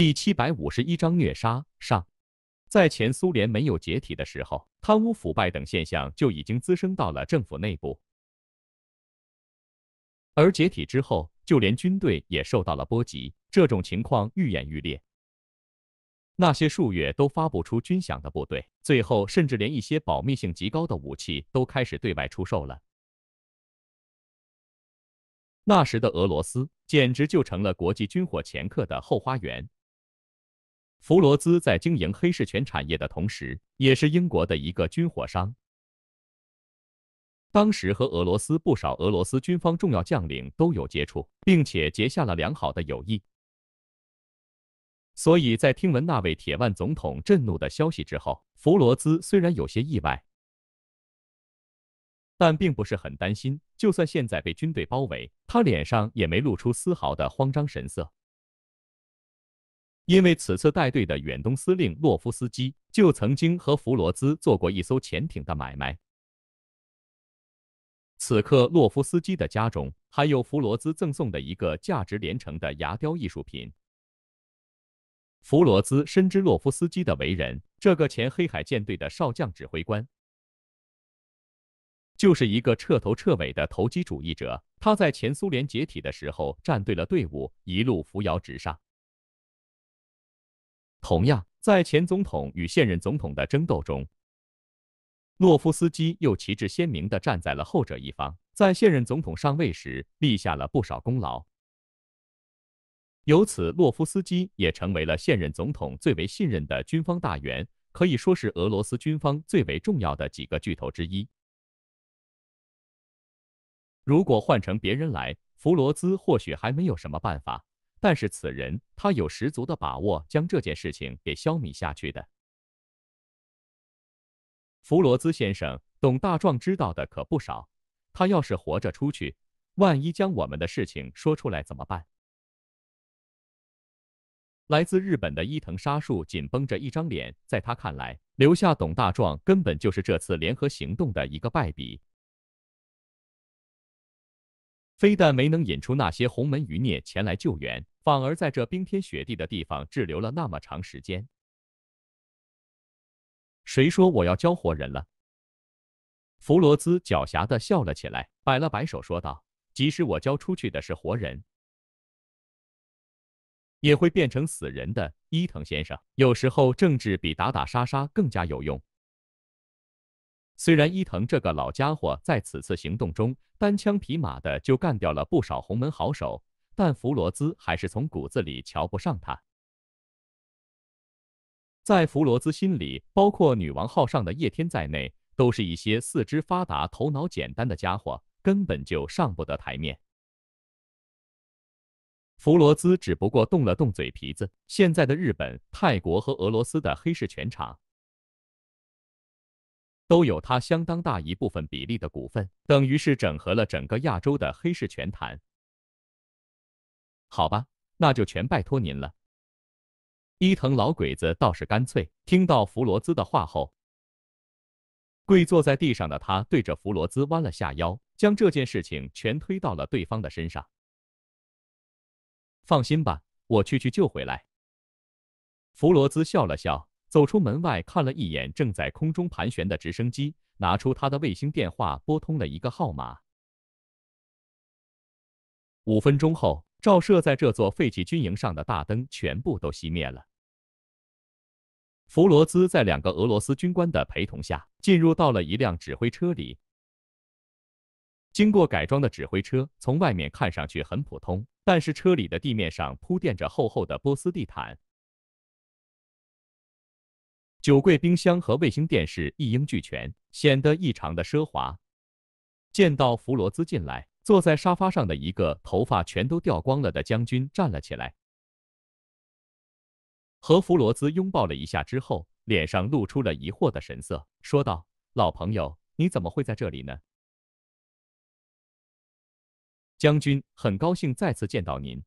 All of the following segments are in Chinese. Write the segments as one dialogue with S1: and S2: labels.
S1: 第七百五十一章虐杀上，在前苏联没有解体的时候，贪污腐败等现象就已经滋生到了政府内部，而解体之后，就连军队也受到了波及，这种情况愈演愈烈。那些数月都发不出军饷的部队，最后甚至连一些保密性极高的武器都开始对外出售了。那时的俄罗斯，简直就成了国际军火掮客的后花园。弗罗兹在经营黑市权产业的同时，也是英国的一个军火商。当时和俄罗斯不少俄罗斯军方重要将领都有接触，并且结下了良好的友谊。所以在听闻那位铁腕总统震怒的消息之后，弗罗兹虽然有些意外，但并不是很担心。就算现在被军队包围，他脸上也没露出丝毫的慌张神色。因为此次带队的远东司令洛夫斯基就曾经和弗罗兹做过一艘潜艇的买卖。此刻，洛夫斯基的家中还有弗罗兹赠送的一个价值连城的牙雕艺术品。弗罗兹深知洛夫斯基的为人，这个前黑海舰队的少将指挥官就是一个彻头彻尾的投机主义者。他在前苏联解体的时候站对了队伍，一路扶摇直上。同样，在前总统与现任总统的争斗中，洛夫斯基又旗帜鲜明地站在了后者一方，在现任总统上位时立下了不少功劳。由此，洛夫斯基也成为了现任总统最为信任的军方大员，可以说是俄罗斯军方最为重要的几个巨头之一。如果换成别人来，弗罗兹或许还没有什么办法。但是此人，他有十足的把握将这件事情给消弭下去的。弗罗兹先生，董大壮知道的可不少，他要是活着出去，万一将我们的事情说出来怎么办？来自日本的伊藤沙树紧绷着一张脸，在他看来，留下董大壮根本就是这次联合行动的一个败笔，非但没能引出那些洪门余孽前来救援。反而在这冰天雪地的地方滞留了那么长时间。谁说我要交活人了？弗罗兹狡黠的笑了起来，摆了摆手说道：“即使我交出去的是活人，也会变成死人的。”伊藤先生，有时候政治比打打杀杀更加有用。虽然伊藤这个老家伙在此次行动中单枪匹马的就干掉了不少红门好手。但弗罗兹还是从骨子里瞧不上他。在弗罗兹心里，包括女王号上的叶天在内，都是一些四肢发达、头脑简单的家伙，根本就上不得台面。弗罗兹只不过动了动嘴皮子。现在的日本、泰国和俄罗斯的黑市拳场，都有他相当大一部分比例的股份，等于是整合了整个亚洲的黑市拳坛。好吧，那就全拜托您了。伊藤老鬼子倒是干脆，听到弗罗兹的话后，跪坐在地上的他对着弗罗兹弯了下腰，将这件事情全推到了对方的身上。放心吧，我去去救回来。弗罗兹笑了笑，走出门外看了一眼正在空中盘旋的直升机，拿出他的卫星电话拨通了一个号码。五分钟后。照射在这座废弃军营上的大灯全部都熄灭了。弗罗兹在两个俄罗斯军官的陪同下，进入到了一辆指挥车里。经过改装的指挥车从外面看上去很普通，但是车里的地面上铺垫着厚厚的波斯地毯，酒柜、冰箱和卫星电视一应俱全，显得异常的奢华。见到弗罗兹进来。坐在沙发上的一个头发全都掉光了的将军站了起来，和弗罗兹拥抱了一下之后，脸上露出了疑惑的神色，说道：“老朋友，你怎么会在这里呢？”将军很高兴再次见到您。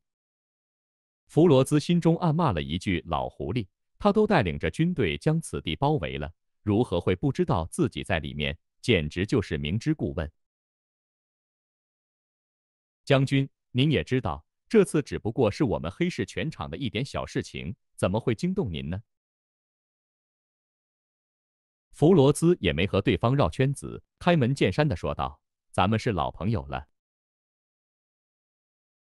S1: 弗罗兹心中暗骂了一句：“老狐狸！”他都带领着军队将此地包围了，如何会不知道自己在里面？简直就是明知故问。将军，您也知道，这次只不过是我们黑市全场的一点小事情，怎么会惊动您呢？弗罗兹也没和对方绕圈子，开门见山的说道：“咱们是老朋友了，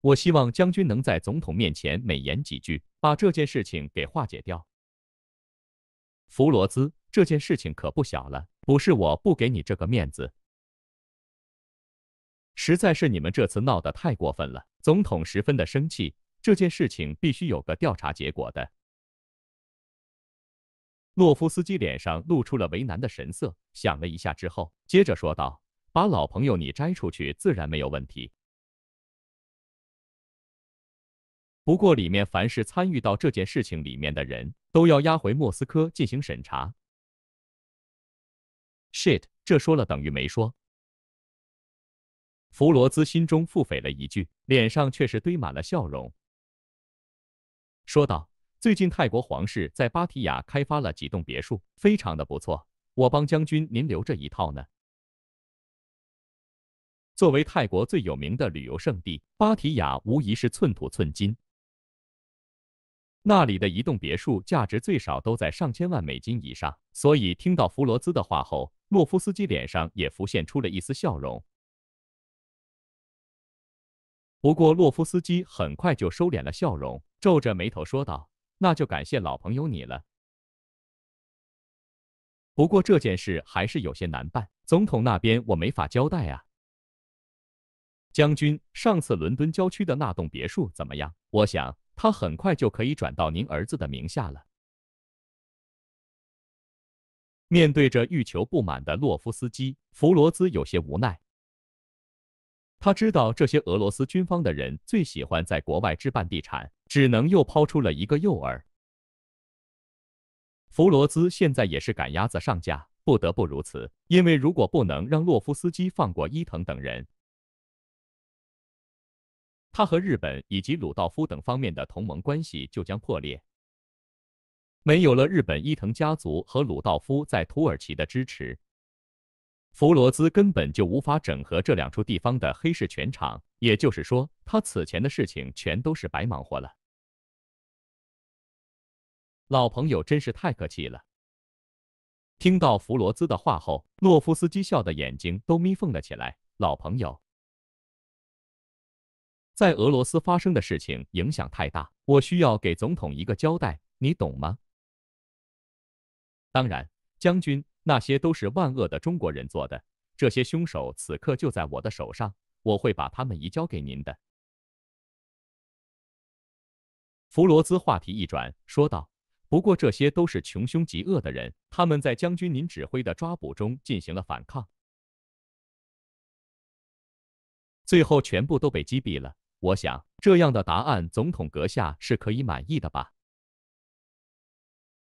S1: 我希望将军能在总统面前美言几句，把这件事情给化解掉。”弗罗兹，这件事情可不小了，不是我不给你这个面子。实在是你们这次闹得太过分了，总统十分的生气，这件事情必须有个调查结果的。洛夫斯基脸上露出了为难的神色，想了一下之后，接着说道：“把老朋友你摘出去，自然没有问题。不过里面凡是参与到这件事情里面的人都要押回莫斯科进行审查。” shit，这说了等于没说。弗罗兹心中腹诽了一句，脸上却是堆满了笑容，说道：“最近泰国皇室在芭提雅开发了几栋别墅，非常的不错。我帮将军您留着一套呢。”作为泰国最有名的旅游胜地，芭提雅无疑是寸土寸金，那里的一栋别墅价值最少都在上千万美金以上。所以听到弗罗兹的话后，洛夫斯基脸上也浮现出了一丝笑容。不过洛夫斯基很快就收敛了笑容，皱着眉头说道：“那就感谢老朋友你了。不过这件事还是有些难办，总统那边我没法交代啊。”将军，上次伦敦郊区的那栋别墅怎么样？我想他很快就可以转到您儿子的名下了。面对着欲求不满的洛夫斯基，弗罗兹有些无奈。他知道这些俄罗斯军方的人最喜欢在国外置办地产，只能又抛出了一个诱饵。弗罗兹现在也是赶鸭子上架，不得不如此，因为如果不能让洛夫斯基放过伊藤等人，他和日本以及鲁道夫等方面的同盟关系就将破裂。没有了日本伊藤家族和鲁道夫在土耳其的支持。弗罗兹根本就无法整合这两处地方的黑市全场，也就是说，他此前的事情全都是白忙活了。老朋友真是太客气了。听到弗罗兹的话后，诺夫斯基笑的眼睛都眯缝了起来。老朋友，在俄罗斯发生的事情影响太大，我需要给总统一个交代，你懂吗？当然，将军。那些都是万恶的中国人做的，这些凶手此刻就在我的手上，我会把他们移交给您的。弗罗兹话题一转，说道：“不过这些都是穷凶极恶的人，他们在将军您指挥的抓捕中进行了反抗，最后全部都被击毙了。我想这样的答案，总统阁下是可以满意的吧？”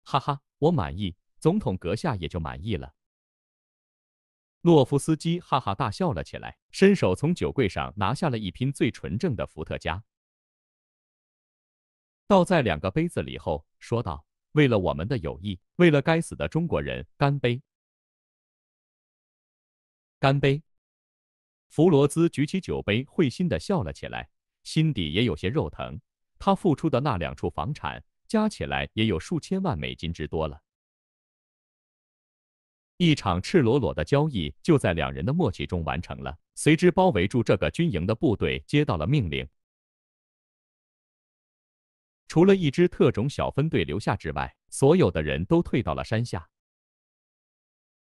S1: 哈哈，我满意。总统阁下也就满意了。洛夫斯基哈哈大笑了起来，伸手从酒柜上拿下了一瓶最纯正的伏特加，倒在两个杯子里后说道：“为了我们的友谊，为了该死的中国人，干杯！干杯！”弗罗兹举起酒杯，会心的笑了起来，心底也有些肉疼。他付出的那两处房产，加起来也有数千万美金之多了。一场赤裸裸的交易就在两人的默契中完成了。随之，包围住这个军营的部队接到了命令，除了一支特种小分队留下之外，所有的人都退到了山下。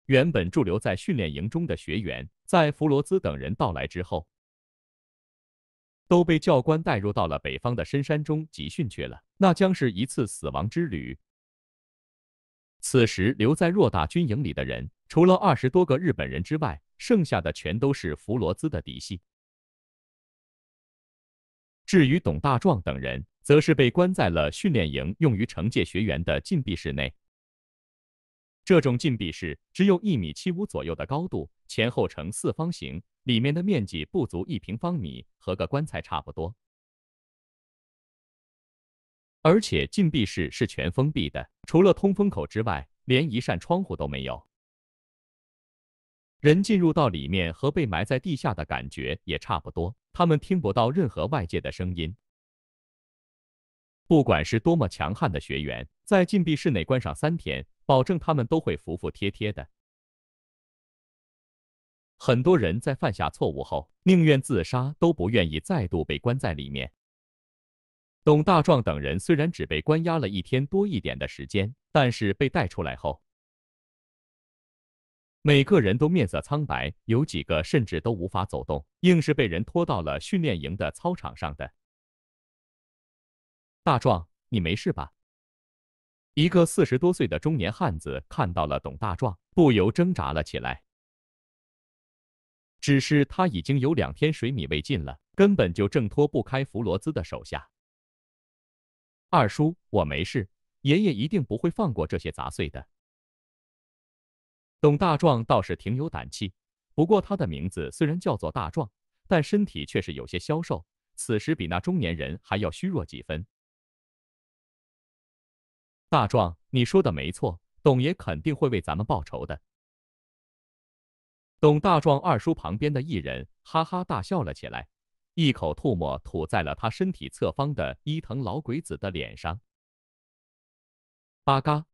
S1: 原本驻留在训练营中的学员，在弗罗兹等人到来之后，都被教官带入到了北方的深山中集训去了。那将是一次死亡之旅。此时留在偌大军营里的人，除了二十多个日本人之外，剩下的全都是弗罗兹的嫡系。至于董大壮等人，则是被关在了训练营用于惩戒学员的禁闭室内。这种禁闭室只有一米七五左右的高度，前后呈四方形，里面的面积不足一平方米，和个棺材差不多。而且禁闭室是全封闭的，除了通风口之外，连一扇窗户都没有。人进入到里面，和被埋在地下的感觉也差不多。他们听不到任何外界的声音。不管是多么强悍的学员，在禁闭室内关上三天，保证他们都会服服帖帖的。很多人在犯下错误后，宁愿自杀都不愿意再度被关在里面。董大壮等人虽然只被关押了一天多一点的时间，但是被带出来后，每个人都面色苍白，有几个甚至都无法走动，硬是被人拖到了训练营的操场上的。大壮，你没事吧？一个四十多岁的中年汉子看到了董大壮，不由挣扎了起来。只是他已经有两天水米未进了，根本就挣脱不开弗罗兹的手下。二叔，我没事。爷爷一定不会放过这些杂碎的。董大壮倒是挺有胆气，不过他的名字虽然叫做大壮，但身体却是有些消瘦，此时比那中年人还要虚弱几分。大壮，你说的没错，董爷肯定会为咱们报仇的。董大壮二叔旁边的艺人哈哈大笑了起来。一口吐沫吐在了他身体侧方的伊藤老鬼子的脸上。八嘎！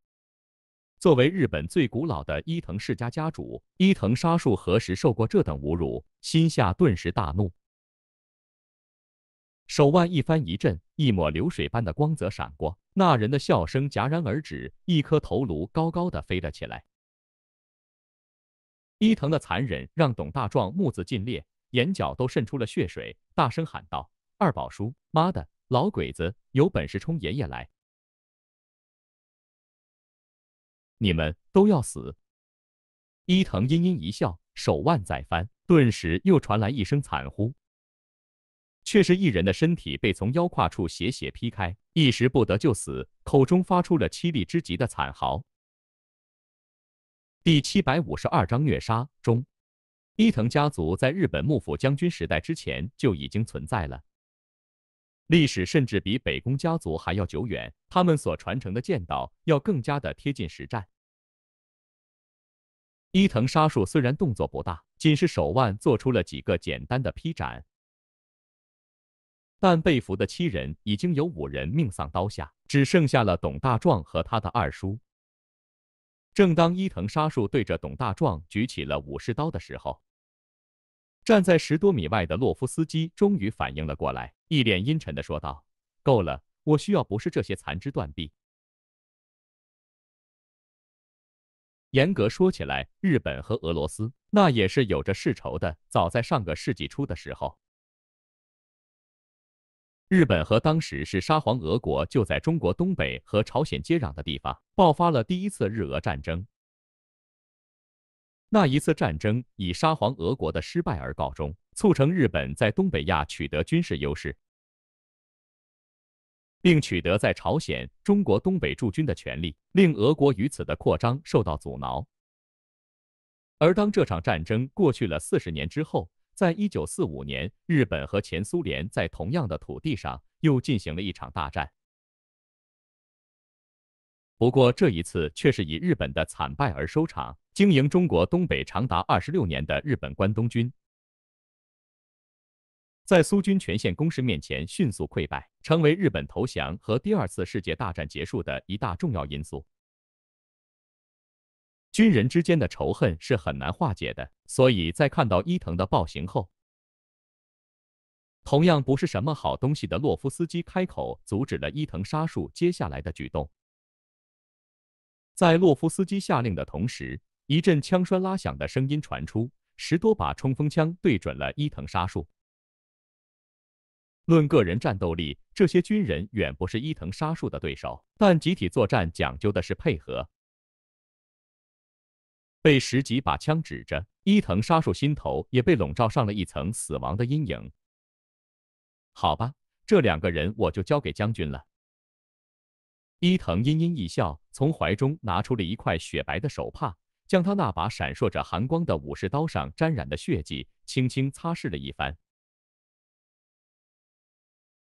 S1: 作为日本最古老的伊藤世家家主，伊藤沙树何时受过这等侮辱？心下顿时大怒，手腕一翻一震，一抹流水般的光泽闪过，那人的笑声戛然而止，一颗头颅高高的飞了起来。伊藤的残忍让董大壮目眦尽裂。眼角都渗出了血水，大声喊道：“二宝叔，妈的，老鬼子，有本事冲爷爷来！你们都要死！”伊藤阴阴一笑，手腕再翻，顿时又传来一声惨呼，却是一人的身体被从腰胯处斜斜劈开，一时不得救死，口中发出了凄厉之极的惨嚎。第七百五十二章虐杀中。伊藤家族在日本幕府将军时代之前就已经存在了，历史甚至比北宫家族还要久远。他们所传承的剑道要更加的贴近实战。伊藤沙树虽然动作不大，仅是手腕做出了几个简单的劈斩，但被俘的七人已经有五人命丧刀下，只剩下了董大壮和他的二叔。正当伊藤沙树对着董大壮举起了武士刀的时候，站在十多米外的洛夫斯基终于反应了过来，一脸阴沉的说道：“够了，我需要不是这些残肢断臂。严格说起来，日本和俄罗斯那也是有着世仇的，早在上个世纪初的时候。”日本和当时是沙皇俄国就在中国东北和朝鲜接壤的地方爆发了第一次日俄战争。那一次战争以沙皇俄国的失败而告终，促成日本在东北亚取得军事优势，并取得在朝鲜、中国东北驻军的权利，令俄国于此的扩张受到阻挠。而当这场战争过去了四十年之后，在一九四五年，日本和前苏联在同样的土地上又进行了一场大战，不过这一次却是以日本的惨败而收场。经营中国东北长达二十六年的日本关东军，在苏军全线攻势面前迅速溃败，成为日本投降和第二次世界大战结束的一大重要因素。军人之间的仇恨是很难化解的，所以在看到伊藤的暴行后，同样不是什么好东西的洛夫斯基开口阻止了伊藤沙树接下来的举动。在洛夫斯基下令的同时，一阵枪栓拉响的声音传出，十多把冲锋枪对准了伊藤沙树。论个人战斗力，这些军人远不是伊藤沙树的对手，但集体作战讲究的是配合。被十几把枪指着，伊藤沙树心头也被笼罩上了一层死亡的阴影。好吧，这两个人我就交给将军了。伊藤阴阴一笑，从怀中拿出了一块雪白的手帕，将他那把闪烁着寒光的武士刀上沾染的血迹轻轻擦拭了一番。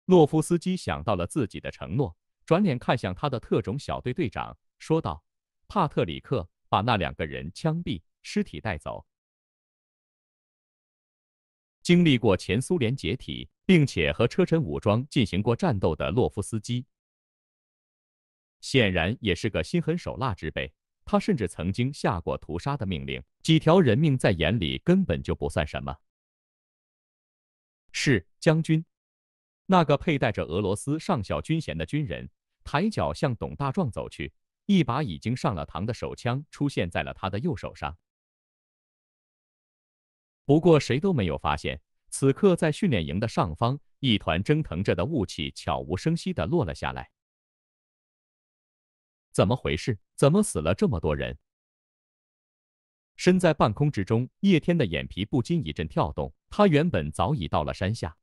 S1: 洛夫斯基想到了自己的承诺，转脸看向他的特种小队队长，说道：“帕特里克。”把那两个人枪毙，尸体带走。经历过前苏联解体，并且和车臣武装进行过战斗的洛夫斯基，显然也是个心狠手辣之辈。他甚至曾经下过屠杀的命令，几条人命在眼里根本就不算什么。是将军，那个佩戴着俄罗斯上校军衔的军人，抬脚向董大壮走去。一把已经上了膛的手枪出现在了他的右手上。不过谁都没有发现，此刻在训练营的上方，一团蒸腾着的雾气悄无声息的落了下来。怎么回事？怎么死了这么多人？身在半空之中，叶天的眼皮不禁一阵跳动。他原本早已到了山下。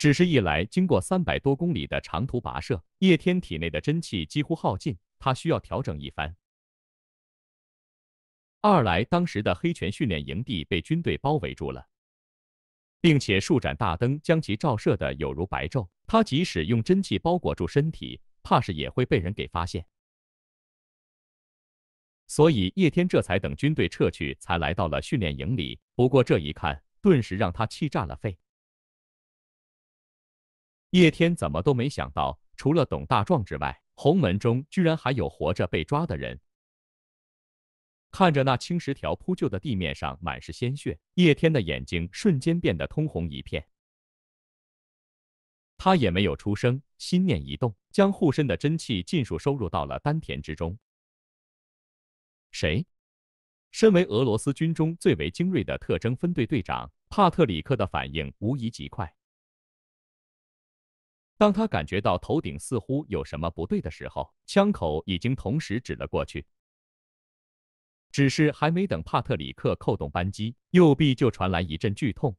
S1: 只是一来，经过三百多公里的长途跋涉，叶天体内的真气几乎耗尽，他需要调整一番；二来，当时的黑拳训练营地被军队包围住了，并且数盏大灯将其照射的有如白昼，他即使用真气包裹住身体，怕是也会被人给发现。所以叶天这才等军队撤去，才来到了训练营里。不过这一看，顿时让他气炸了肺。叶天怎么都没想到，除了董大壮之外，洪门中居然还有活着被抓的人。看着那青石条铺就的地面上满是鲜血，叶天的眼睛瞬间变得通红一片。他也没有出声，心念一动，将护身的真气尽数收入到了丹田之中。谁？身为俄罗斯军中最为精锐的特征分队队长，帕特里克的反应无疑极快。当他感觉到头顶似乎有什么不对的时候，枪口已经同时指了过去。只是还没等帕特里克扣动扳机，右臂就传来一阵剧痛，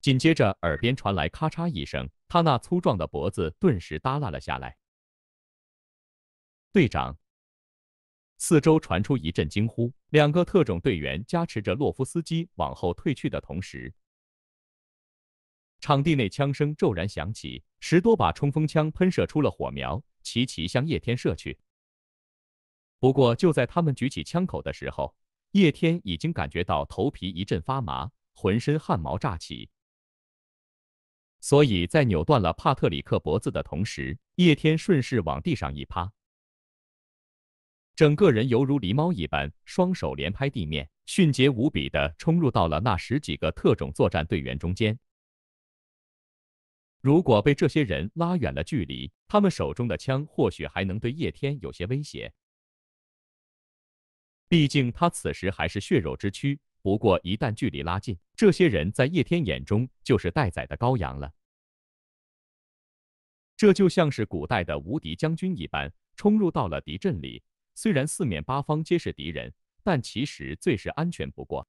S1: 紧接着耳边传来咔嚓一声，他那粗壮的脖子顿时耷拉了下来。队长，四周传出一阵惊呼，两个特种队员加持着洛夫斯基往后退去的同时。场地内枪声骤然响起，十多把冲锋枪喷射出了火苗，齐齐向叶天射去。不过就在他们举起枪口的时候，叶天已经感觉到头皮一阵发麻，浑身汗毛炸起。所以在扭断了帕特里克脖子的同时，叶天顺势往地上一趴，整个人犹如狸猫一般，双手连拍地面，迅捷无比的冲入到了那十几个特种作战队员中间。如果被这些人拉远了距离，他们手中的枪或许还能对叶天有些威胁。毕竟他此时还是血肉之躯。不过一旦距离拉近，这些人在叶天眼中就是待宰的羔羊了。这就像是古代的无敌将军一般，冲入到了敌阵里。虽然四面八方皆是敌人，但其实最是安全不过。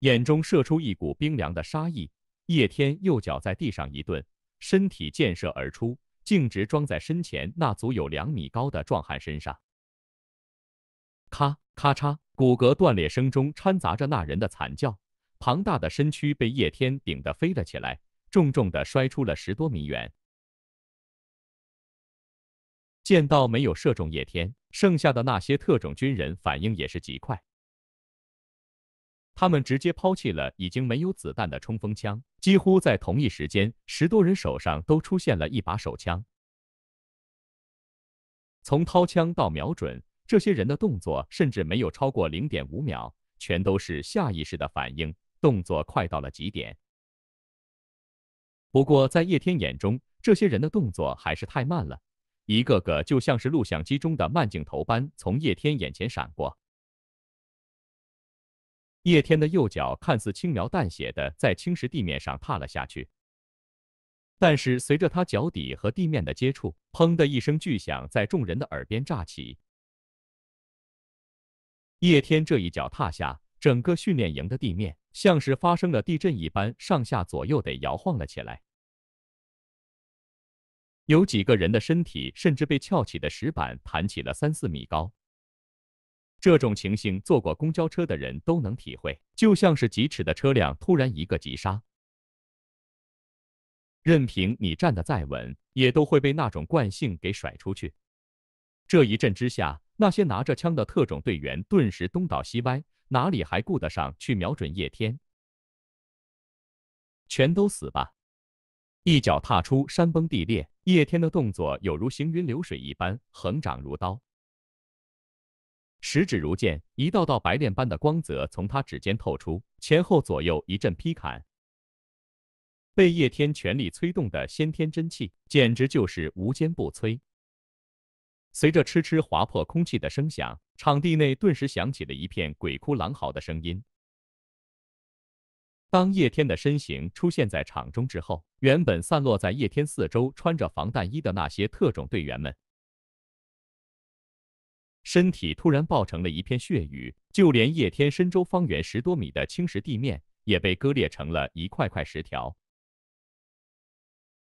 S1: 眼中射出一股冰凉的杀意。叶天右脚在地上一顿，身体箭射而出，径直装在身前那足有两米高的壮汉身上。咔咔嚓，骨骼断裂声中掺杂着那人的惨叫，庞大的身躯被叶天顶得飞了起来，重重地摔出了十多米远。见到没有射中叶天，剩下的那些特种军人反应也是极快。他们直接抛弃了已经没有子弹的冲锋枪，几乎在同一时间，十多人手上都出现了一把手枪。从掏枪到瞄准，这些人的动作甚至没有超过零点五秒，全都是下意识的反应，动作快到了极点。不过，在叶天眼中，这些人的动作还是太慢了，一个个就像是录像机中的慢镜头般，从叶天眼前闪过。叶天的右脚看似轻描淡写的在青石地面上踏了下去，但是随着他脚底和地面的接触，砰的一声巨响在众人的耳边炸起。叶天这一脚踏下，整个训练营的地面像是发生了地震一般，上下左右得摇晃了起来，有几个人的身体甚至被翘起的石板弹起了三四米高。这种情形，坐过公交车的人都能体会，就像是疾驰的车辆突然一个急刹，任凭你站得再稳，也都会被那种惯性给甩出去。这一震之下，那些拿着枪的特种队员顿时东倒西歪，哪里还顾得上去瞄准叶天？全都死吧！一脚踏出，山崩地裂。叶天的动作有如行云流水一般，横掌如刀。食指如剑，一道道白练般的光泽从他指尖透出，前后左右一阵劈砍，被叶天全力催动的先天真气简直就是无坚不摧。随着哧哧划破空气的声响，场地内顿时响起了一片鬼哭狼嚎的声音。当叶天的身形出现在场中之后，原本散落在叶天四周穿着防弹衣的那些特种队员们。身体突然爆成了一片血雨，就连叶天身周方圆十多米的青石地面也被割裂成了一块块石条。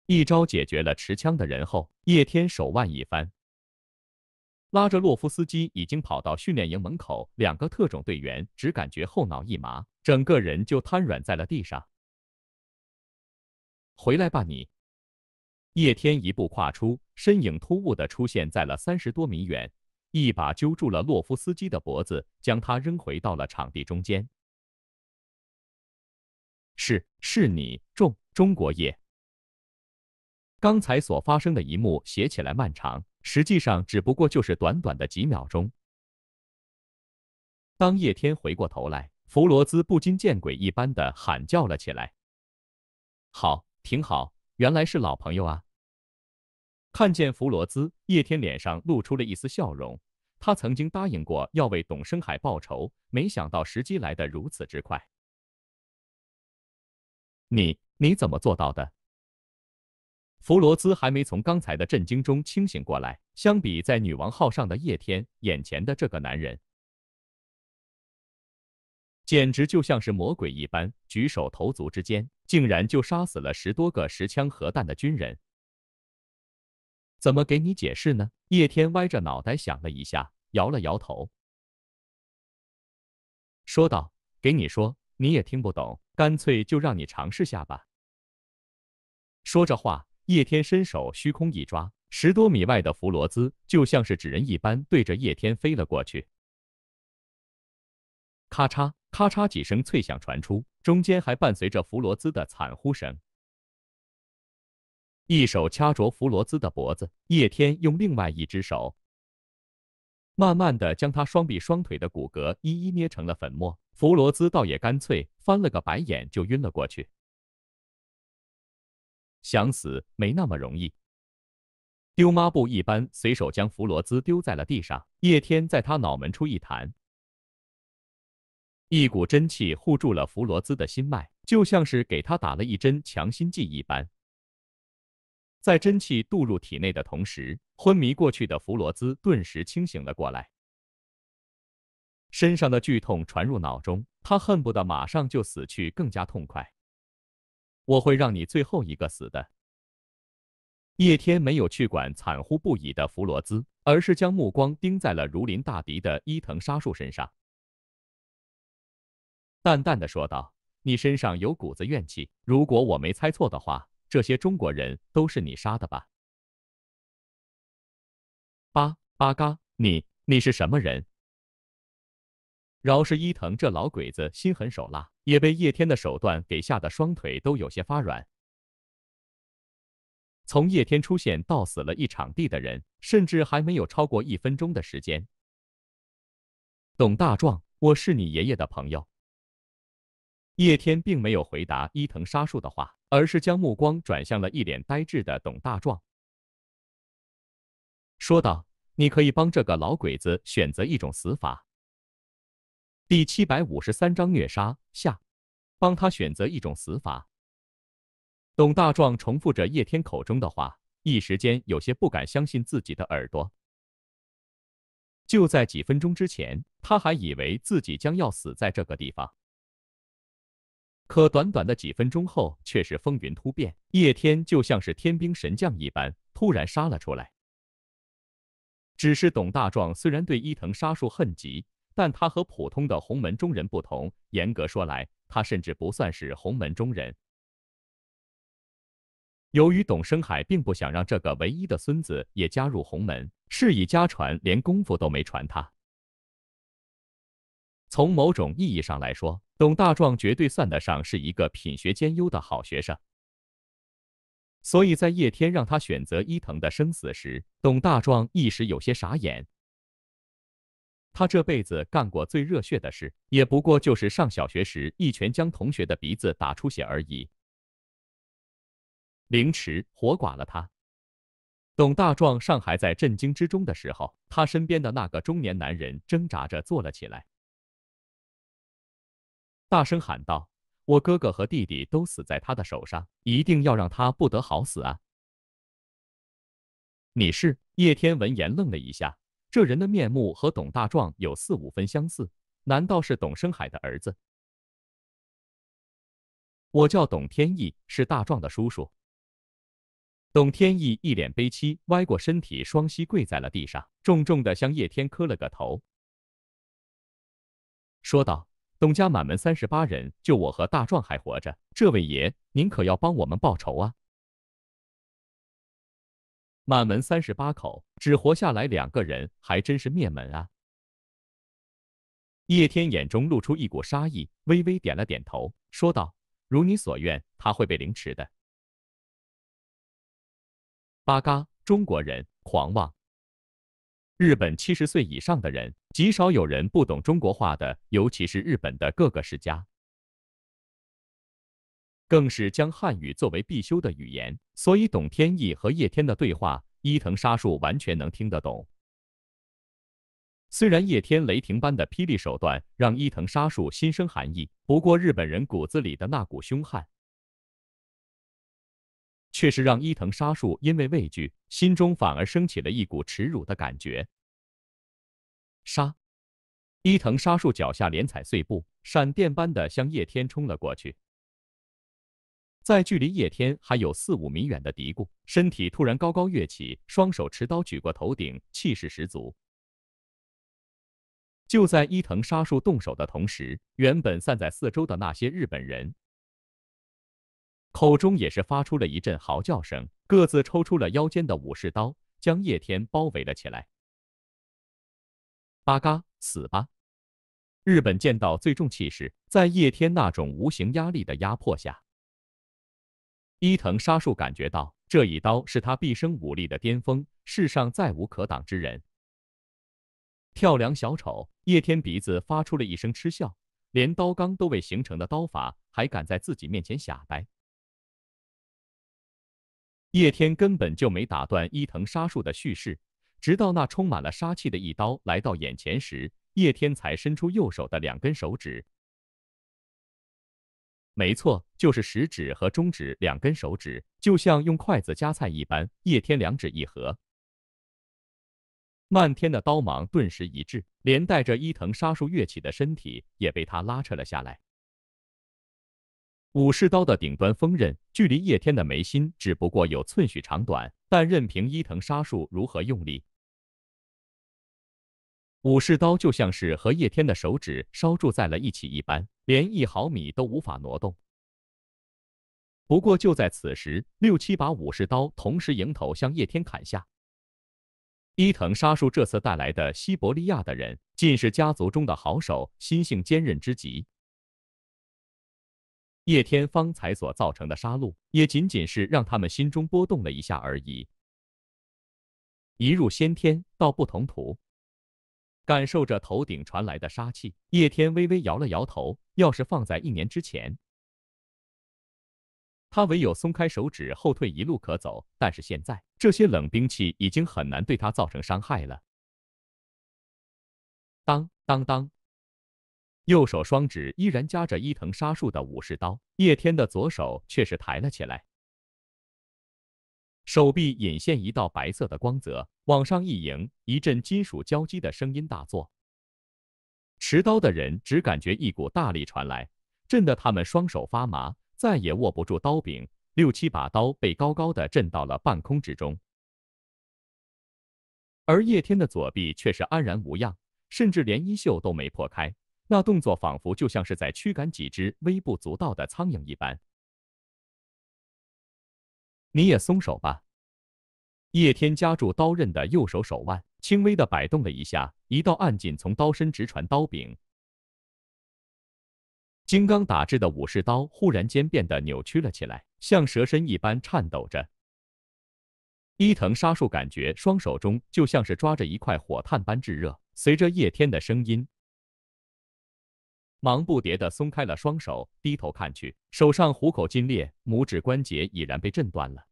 S1: 一招解决了持枪的人后，叶天手腕一翻，拉着洛夫斯基已经跑到训练营门口。两个特种队员只感觉后脑一麻，整个人就瘫软在了地上。回来吧，你！叶天一步跨出，身影突兀的出现在了三十多米远。一把揪住了洛夫斯基的脖子，将他扔回到了场地中间。是，是你，中中国叶。刚才所发生的一幕写起来漫长，实际上只不过就是短短的几秒钟。当叶天回过头来，弗罗兹不禁见鬼一般的喊叫了起来：“好，挺好，原来是老朋友啊！”看见弗罗兹，叶天脸上露出了一丝笑容。他曾经答应过要为董生海报仇，没想到时机来得如此之快。你你怎么做到的？弗罗兹还没从刚才的震惊中清醒过来。相比在女王号上的叶天，眼前的这个男人简直就像是魔鬼一般，举手投足之间，竟然就杀死了十多个持枪核弹的军人。怎么给你解释呢？叶天歪着脑袋想了一下，摇了摇头，说道：“给你说你也听不懂，干脆就让你尝试下吧。”说着话，叶天伸手虚空一抓，十多米外的弗罗兹就像是纸人一般，对着叶天飞了过去。咔嚓、咔嚓几声脆响传出，中间还伴随着弗罗兹的惨呼声。一手掐着弗罗兹的脖子，叶天用另外一只手，慢慢的将他双臂双腿的骨骼一一捏成了粉末。弗罗兹倒也干脆，翻了个白眼就晕了过去。想死没那么容易。丢抹布一般，随手将弗罗兹丢在了地上。叶天在他脑门处一弹，一股真气护住了弗罗兹的心脉，就像是给他打了一针强心剂一般。在真气渡入体内的同时，昏迷过去的弗罗兹顿时清醒了过来，身上的剧痛传入脑中，他恨不得马上就死去，更加痛快。我会让你最后一个死的。叶天没有去管惨呼不已的弗罗兹，而是将目光盯在了如临大敌的伊藤沙树身上，淡淡的说道：“你身上有股子怨气，如果我没猜错的话。”这些中国人都是你杀的吧？八八嘎！你你是什么人？饶是伊藤这老鬼子心狠手辣，也被叶天的手段给吓得双腿都有些发软。从叶天出现到死了一场地的人，甚至还没有超过一分钟的时间。董大壮，我是你爷爷的朋友。叶天并没有回答伊藤沙树的话。而是将目光转向了一脸呆滞的董大壮，说道：“你可以帮这个老鬼子选择一种死法。”第七百五十三章虐杀下，帮他选择一种死法。董大壮重复着叶天口中的话，一时间有些不敢相信自己的耳朵。就在几分钟之前，他还以为自己将要死在这个地方。可短短的几分钟后，却是风云突变。叶天就像是天兵神将一般，突然杀了出来。只是董大壮虽然对伊藤杀术恨极，但他和普通的洪门中人不同。严格说来，他甚至不算是洪门中人。由于董生海并不想让这个唯一的孙子也加入洪门，是以家传连功夫都没传他。从某种意义上来说。董大壮绝对算得上是一个品学兼优的好学生，所以在叶天让他选择伊藤的生死时，董大壮一时有些傻眼。他这辈子干过最热血的事，也不过就是上小学时一拳将同学的鼻子打出血而已。凌迟，活剐了他！董大壮尚还在震惊之中的时候，他身边的那个中年男人挣扎着坐了起来。大声喊道：“我哥哥和弟弟都死在他的手上，一定要让他不得好死啊！”你是叶天？闻言愣了一下，这人的面目和董大壮有四五分相似，难道是董生海的儿子？我叫董天意，是大壮的叔叔。董天意一脸悲戚，歪过身体，双膝跪在了地上，重重的向叶天磕了个头，说道。董家满门三十八人，就我和大壮还活着。这位爷，您可要帮我们报仇啊！满门三十八口，只活下来两个人，还真是灭门啊！叶天眼中露出一股杀意，微微点了点头，说道：“如你所愿，他会被凌迟的。”八嘎！中国人狂妄。日本七十岁以上的人极少有人不懂中国话的，尤其是日本的各个世家，更是将汉语作为必修的语言。所以，董天意和叶天的对话，伊藤沙树完全能听得懂。虽然叶天雷霆般的霹雳手段让伊藤沙树心生寒意，不过日本人骨子里的那股凶悍。却是让伊藤沙树因为畏惧，心中反而升起了一股耻辱的感觉。杀！伊藤沙树脚下连踩碎步，闪电般的向叶天冲了过去。在距离叶天还有四五米远的嘀咕，身体突然高高跃起，双手持刀举过头顶，气势十足。就在伊藤沙树动手的同时，原本散在四周的那些日本人。口中也是发出了一阵嚎叫声，各自抽出了腰间的武士刀，将叶天包围了起来。八嘎，死吧！日本剑道最重气势，在叶天那种无形压力的压迫下，伊藤沙树感觉到这一刀是他毕生武力的巅峰，世上再无可挡之人。跳梁小丑！叶天鼻子发出了一声嗤笑，连刀刚都未形成的刀法，还敢在自己面前瞎掰？叶天根本就没打断伊藤沙树的叙事，直到那充满了杀气的一刀来到眼前时，叶天才伸出右手的两根手指。没错，就是食指和中指两根手指，就像用筷子夹菜一般。叶天两指一合，漫天的刀芒顿时一滞，连带着伊藤沙树跃起的身体也被他拉扯了下来。武士刀的顶端锋刃距离叶天的眉心只不过有寸许长短，但任凭伊藤沙树如何用力，武士刀就像是和叶天的手指烧住在了一起一般，连一毫米都无法挪动。不过就在此时，六七把武士刀同时迎头向叶天砍下。伊藤沙树这次带来的西伯利亚的人尽是家族中的好手，心性坚韧之极。叶天方才所造成的杀戮，也仅仅是让他们心中波动了一下而已。一入先天，道不同途，感受着头顶传来的杀气，叶天微微摇了摇头。要是放在一年之前，他唯有松开手指后退，一路可走。但是现在，这些冷兵器已经很难对他造成伤害了。当当当。右手双指依然夹着伊藤沙树的武士刀，叶天的左手却是抬了起来，手臂隐现一道白色的光泽，往上一迎，一阵金属交击的声音大作。持刀的人只感觉一股大力传来，震得他们双手发麻，再也握不住刀柄，六七把刀被高高的震到了半空之中。而叶天的左臂却是安然无恙，甚至连衣袖都没破开。那动作仿佛就像是在驱赶几只微不足道的苍蝇一般。你也松手吧。叶天夹住刀刃的右手手腕，轻微的摆动了一下，一道暗劲从刀身直传刀柄。金刚打制的武士刀忽然间变得扭曲了起来，像蛇身一般颤抖着。伊藤沙树感觉双手中就像是抓着一块火炭般炙热，随着叶天的声音。忙不迭地松开了双手，低头看去，手上虎口筋裂，拇指关节已然被震断了。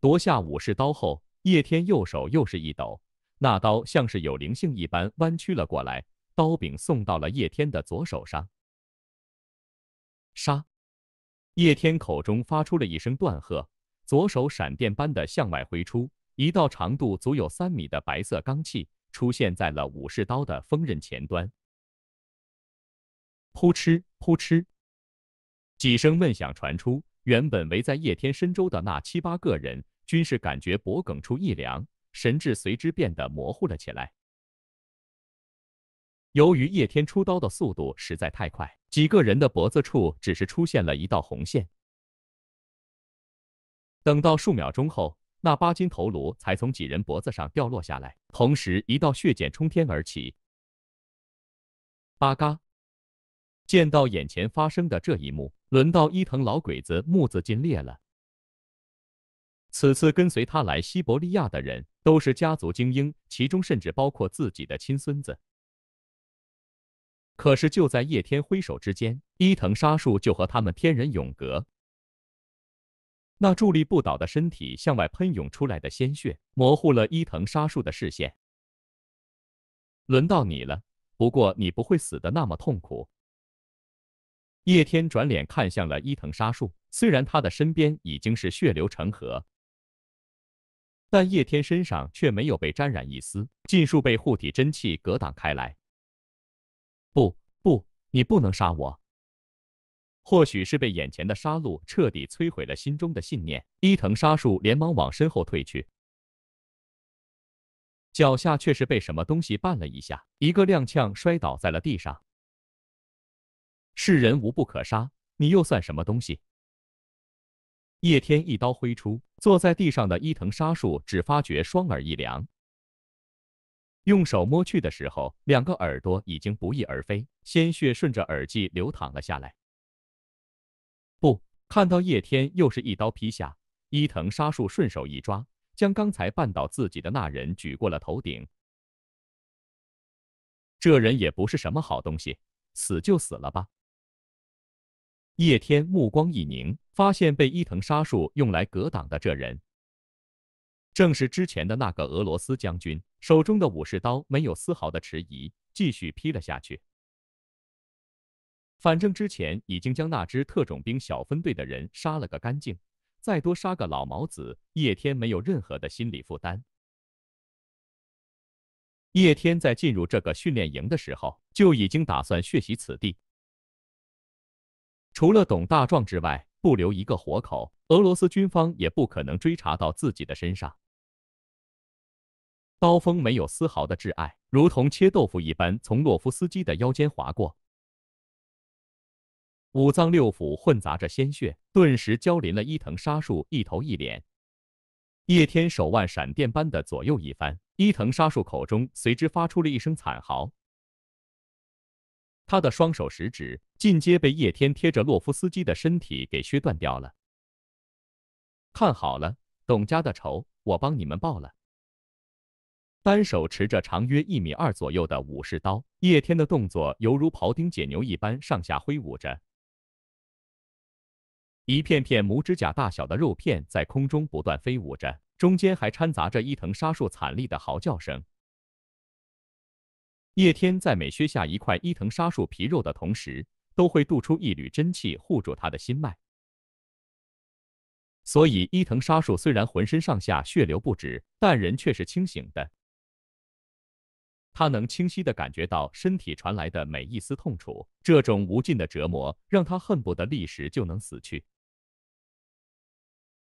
S1: 夺下武士刀后，叶天右手又是一抖，那刀像是有灵性一般弯曲了过来，刀柄送到了叶天的左手上。杀！叶天口中发出了一声断喝，左手闪电般的向外挥出，一道长度足有三米的白色钢气出现在了武士刀的锋刃前端。扑哧，扑哧，几声闷响传出。原本围在叶天身周的那七八个人，均是感觉脖梗处一凉，神智随之变得模糊了起来。由于叶天出刀的速度实在太快，几个人的脖子处只是出现了一道红线。等到数秒钟后，那八斤头颅才从几人脖子上掉落下来，同时一道血溅冲天而起。八嘎！见到眼前发生的这一幕，轮到伊藤老鬼子目子尽裂了。此次跟随他来西伯利亚的人都是家族精英，其中甚至包括自己的亲孙子。可是就在叶天挥手之间，伊藤沙树就和他们天人永隔。那伫立不倒的身体向外喷涌出来的鲜血，模糊了伊藤沙树的视线。轮到你了，不过你不会死的那么痛苦。叶天转脸看向了伊藤沙树，虽然他的身边已经是血流成河，但叶天身上却没有被沾染一丝，尽数被护体真气隔挡开来。不不，你不能杀我！或许是被眼前的杀戮彻底摧毁了心中的信念，伊藤沙树连忙往身后退去，脚下却是被什么东西绊了一下，一个踉跄摔倒在了地上。世人无不可杀，你又算什么东西？叶天一刀挥出，坐在地上的伊藤沙树只发觉双耳一凉，用手摸去的时候，两个耳朵已经不翼而飞，鲜血顺着耳际流淌了下来。不，看到叶天又是一刀劈下，伊藤沙树顺手一抓，将刚才绊倒自己的那人举过了头顶。这人也不是什么好东西，死就死了吧。叶天目光一凝，发现被伊藤沙树用来格挡的这人，正是之前的那个俄罗斯将军。手中的武士刀没有丝毫的迟疑，继续劈了下去。反正之前已经将那支特种兵小分队的人杀了个干净，再多杀个老毛子，叶天没有任何的心理负担。叶天在进入这个训练营的时候，就已经打算血洗此地。除了董大壮之外，不留一个活口。俄罗斯军方也不可能追查到自己的身上。刀锋没有丝毫的挚爱，如同切豆腐一般从洛夫斯基的腰间划过，五脏六腑混杂着鲜血，顿时浇淋了伊藤沙树一头一脸。叶天手腕闪电般的左右一翻，伊藤沙树口中随之发出了一声惨嚎。他的双手食指。进阶被叶天贴着洛夫斯基的身体给削断掉了。看好了，董家的仇我帮你们报了。单手持着长约一米二左右的武士刀，叶天的动作犹如庖丁解牛一般，上下挥舞着，一片片拇指甲大小的肉片在空中不断飞舞着，中间还掺杂着伊藤沙树惨厉的嚎叫声。叶天在每削下一块伊藤沙树皮肉的同时，都会渡出一缕真气护住他的心脉，所以伊藤沙树虽然浑身上下血流不止，但人却是清醒的。他能清晰的感觉到身体传来的每一丝痛楚，这种无尽的折磨让他恨不得立时就能死去。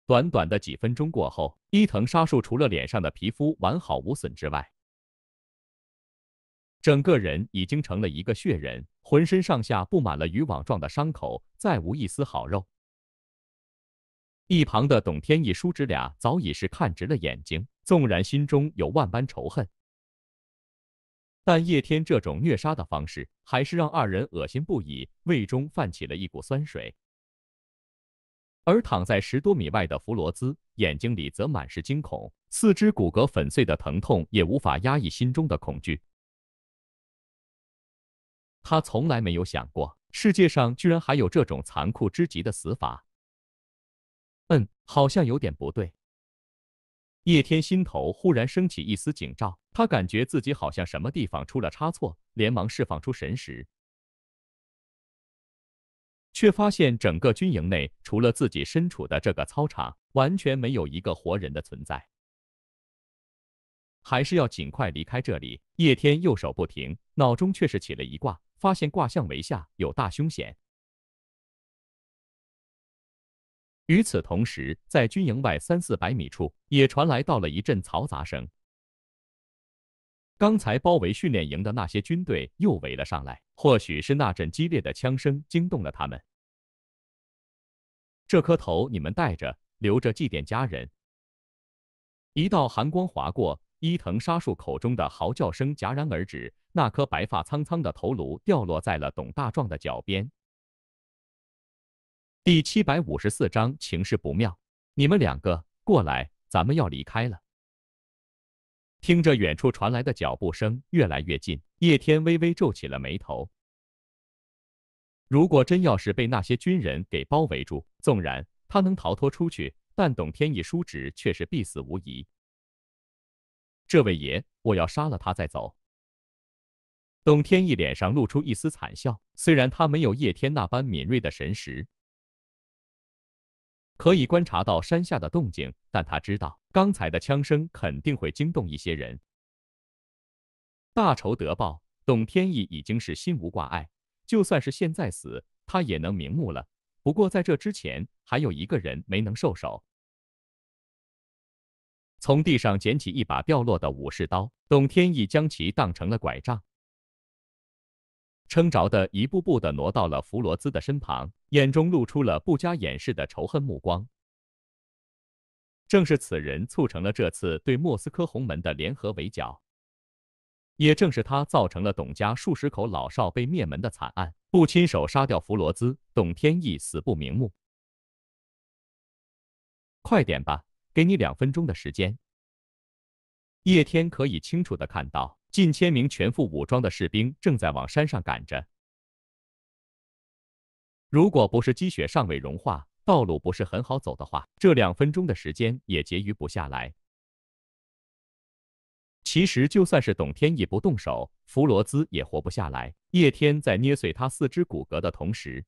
S1: 短短的几分钟过后，伊藤沙树除了脸上的皮肤完好无损之外，整个人已经成了一个血人。浑身上下布满了渔网状的伤口，再无一丝好肉。一旁的董天意叔侄俩早已是看直了眼睛，纵然心中有万般仇恨，但叶天这种虐杀的方式还是让二人恶心不已，胃中泛起了一股酸水。而躺在十多米外的弗罗兹，眼睛里则满是惊恐，四肢骨骼粉碎的疼痛也无法压抑心中的恐惧。他从来没有想过，世界上居然还有这种残酷之极的死法。嗯，好像有点不对。叶天心头忽然升起一丝警兆，他感觉自己好像什么地方出了差错，连忙释放出神识，却发现整个军营内除了自己身处的这个操场，完全没有一个活人的存在。还是要尽快离开这里。叶天右手不停，脑中却是起了一卦。发现卦象为下有大凶险。与此同时，在军营外三四百米处，也传来到了一阵嘈杂声。刚才包围训练营的那些军队又围了上来，或许是那阵激烈的枪声惊动了他们。这颗头你们带着，留着祭奠家人。一道寒光划过。伊藤沙树口中的嚎叫声戛然而止，那颗白发苍苍的头颅掉落在了董大壮的脚边。第七百五十四章，情势不妙，你们两个过来，咱们要离开了。听着远处传来的脚步声越来越近，叶天微微皱起了眉头。如果真要是被那些军人给包围住，纵然他能逃脱出去，但董天一叔侄却是必死无疑。这位爷，我要杀了他再走。董天意脸上露出一丝惨笑，虽然他没有叶天那般敏锐的神识，可以观察到山下的动静，但他知道刚才的枪声肯定会惊动一些人。大仇得报，董天意已经是心无挂碍，就算是现在死，他也能瞑目了。不过在这之前，还有一个人没能受手。从地上捡起一把掉落的武士刀，董天意将其当成了拐杖，撑着的一步步的挪到了弗罗兹的身旁，眼中露出了不加掩饰的仇恨目光。正是此人促成了这次对莫斯科红门的联合围剿，也正是他造成了董家数十口老少被灭门的惨案。不亲手杀掉弗罗兹，董天意死不瞑目。快点吧。给你两分钟的时间，叶天可以清楚的看到，近千名全副武装的士兵正在往山上赶着。如果不是积雪尚未融化，道路不是很好走的话，这两分钟的时间也结余不下来。其实，就算是董天意不动手，弗罗兹也活不下来。叶天在捏碎他四肢骨骼的同时。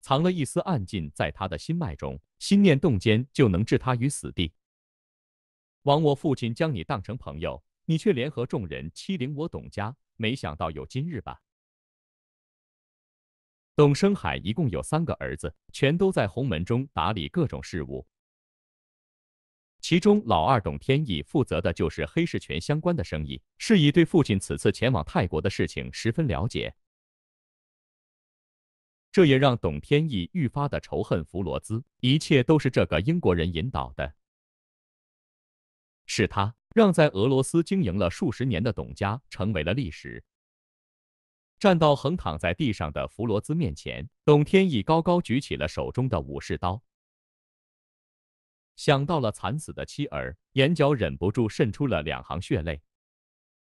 S1: 藏了一丝暗劲在他的心脉中，心念动间就能置他于死地。枉我父亲将你当成朋友，你却联合众人欺凌我董家，没想到有今日吧？董生海一共有三个儿子，全都在洪门中打理各种事务。其中老二董天意负责的就是黑市权相关的生意，是以对父亲此次前往泰国的事情十分了解。这也让董天意愈发的仇恨弗罗兹，一切都是这个英国人引导的，是他让在俄罗斯经营了数十年的董家成为了历史。站到横躺在地上的弗罗兹面前，董天意高高举起了手中的武士刀，想到了惨死的妻儿，眼角忍不住渗出了两行血泪。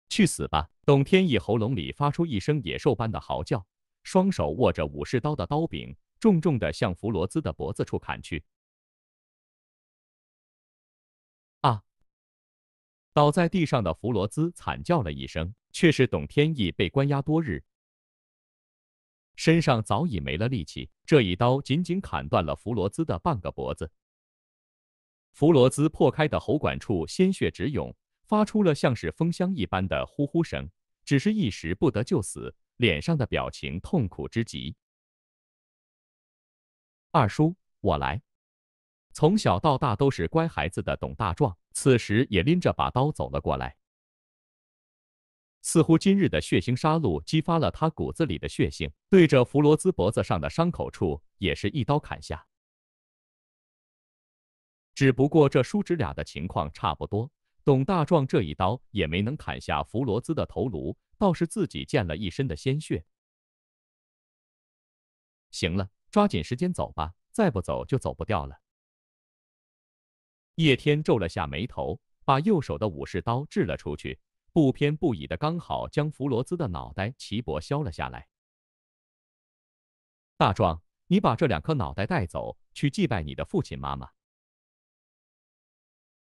S1: 去死吧！董天意喉咙里发出一声野兽般的嚎叫。双手握着武士刀的刀柄，重重的向弗罗兹的脖子处砍去。啊！倒在地上的弗罗兹惨叫了一声，却是董天意被关押多日，身上早已没了力气，这一刀仅仅砍断了弗罗兹的半个脖子。弗罗兹破开的喉管处鲜血直涌，发出了像是风箱一般的呼呼声，只是一时不得救死。脸上的表情痛苦之极。二叔，我来。从小到大都是乖孩子的董大壮，此时也拎着把刀走了过来。似乎今日的血腥杀戮激发了他骨子里的血性，对着弗罗兹脖子上的伤口处也是一刀砍下。只不过这叔侄俩的情况差不多，董大壮这一刀也没能砍下弗罗兹的头颅。倒是自己溅了一身的鲜血。行了，抓紧时间走吧，再不走就走不掉了。叶天皱了下眉头，把右手的武士刀掷了出去，不偏不倚的刚好将弗罗兹的脑袋齐脖削了下来。大壮，你把这两颗脑袋带走，去祭拜你的父亲妈妈。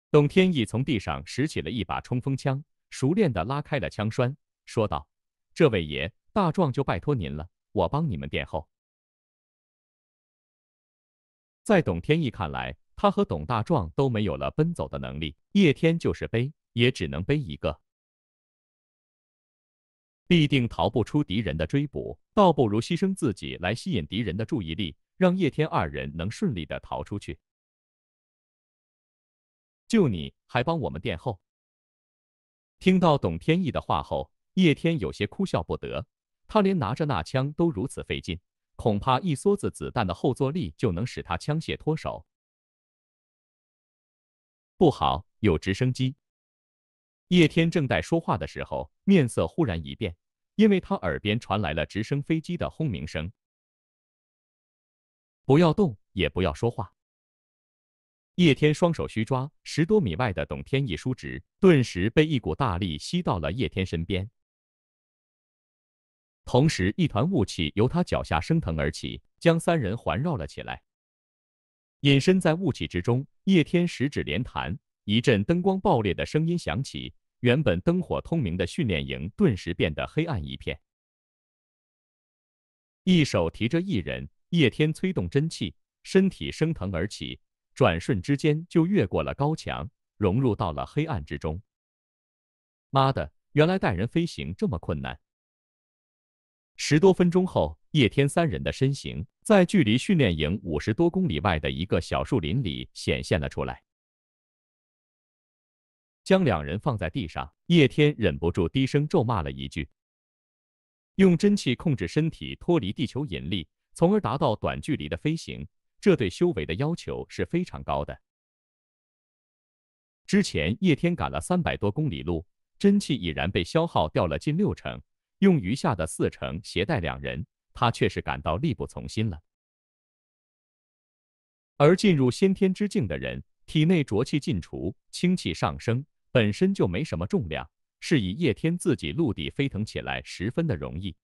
S1: 董天意从地上拾起了一把冲锋枪，熟练的拉开了枪栓。说道：“这位爷，大壮就拜托您了，我帮你们殿后。”在董天意看来，他和董大壮都没有了奔走的能力，叶天就是背也只能背一个，必定逃不出敌人的追捕，倒不如牺牲自己来吸引敌人的注意力，让叶天二人能顺利的逃出去。就你还帮我们殿后？听到董天意的话后。叶天有些哭笑不得，他连拿着那枪都如此费劲，恐怕一梭子子弹的后坐力就能使他枪械脱手。不好，有直升机！叶天正在说话的时候，面色忽然一变，因为他耳边传来了直升飞机的轰鸣声。不要动，也不要说话。叶天双手虚抓，十多米外的董天一叔侄顿时被一股大力吸到了叶天身边。同时，一团雾气由他脚下升腾而起，将三人环绕了起来。隐身在雾气之中，叶天十指连弹，一阵灯光爆裂的声音响起，原本灯火通明的训练营顿时变得黑暗一片。一手提着一人，叶天催动真气，身体升腾而起，转瞬之间就越过了高墙，融入到了黑暗之中。妈的，原来带人飞行这么困难。十多分钟后，叶天三人的身形在距离训练营五十多公里外的一个小树林里显现了出来。将两人放在地上，叶天忍不住低声咒骂了一句：“用真气控制身体脱离地球引力，从而达到短距离的飞行，这对修为的要求是非常高的。”之前叶天赶了三百多公里路，真气已然被消耗掉了近六成。用余下的四成携带两人，他却是感到力不从心了。而进入先天之境的人，体内浊气尽除，清气上升，本身就没什么重量，是以叶天自己陆地飞腾起来十分的容易。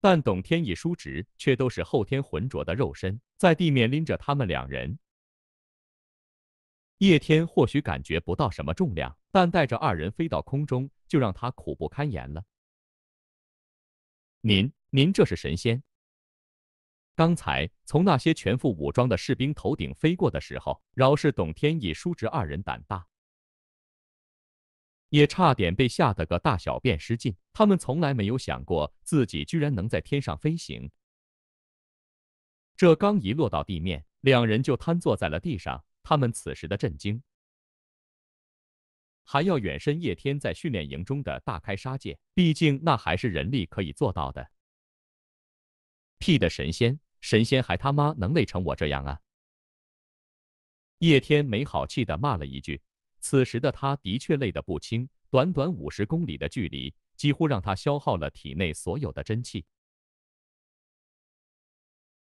S1: 但董天一叔侄却都是后天浑浊的肉身，在地面拎着他们两人。叶天或许感觉不到什么重量，但带着二人飞到空中，就让他苦不堪言了。您您这是神仙！刚才从那些全副武装的士兵头顶飞过的时候，饶是董天意叔侄二人胆大，也差点被吓得个大小便失禁。他们从来没有想过自己居然能在天上飞行。这刚一落到地面，两人就瘫坐在了地上。他们此时的震惊，还要远胜叶天在训练营中的大开杀戒。毕竟那还是人力可以做到的。屁的神仙，神仙还他妈能累成我这样啊！叶天没好气的骂了一句。此时的他，的确累得不轻。短短五十公里的距离，几乎让他消耗了体内所有的真气。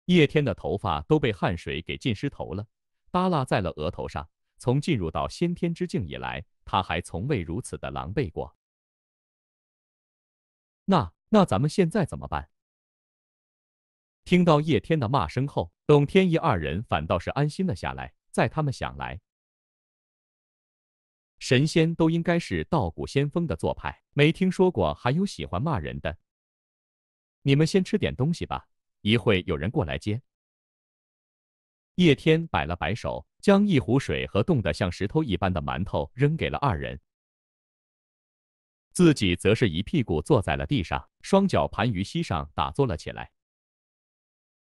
S1: 叶天的头发都被汗水给浸湿头了。耷拉在了额头上。从进入到先天之境以来，他还从未如此的狼狈过。那那咱们现在怎么办？听到叶天的骂声后，董天一二人反倒是安心了下来。在他们想来，神仙都应该是道骨仙风的做派，没听说过还有喜欢骂人的。你们先吃点东西吧，一会有人过来接。叶天摆了摆手，将一壶水和冻得像石头一般的馒头扔给了二人，自己则是一屁股坐在了地上，双脚盘于膝上打坐了起来。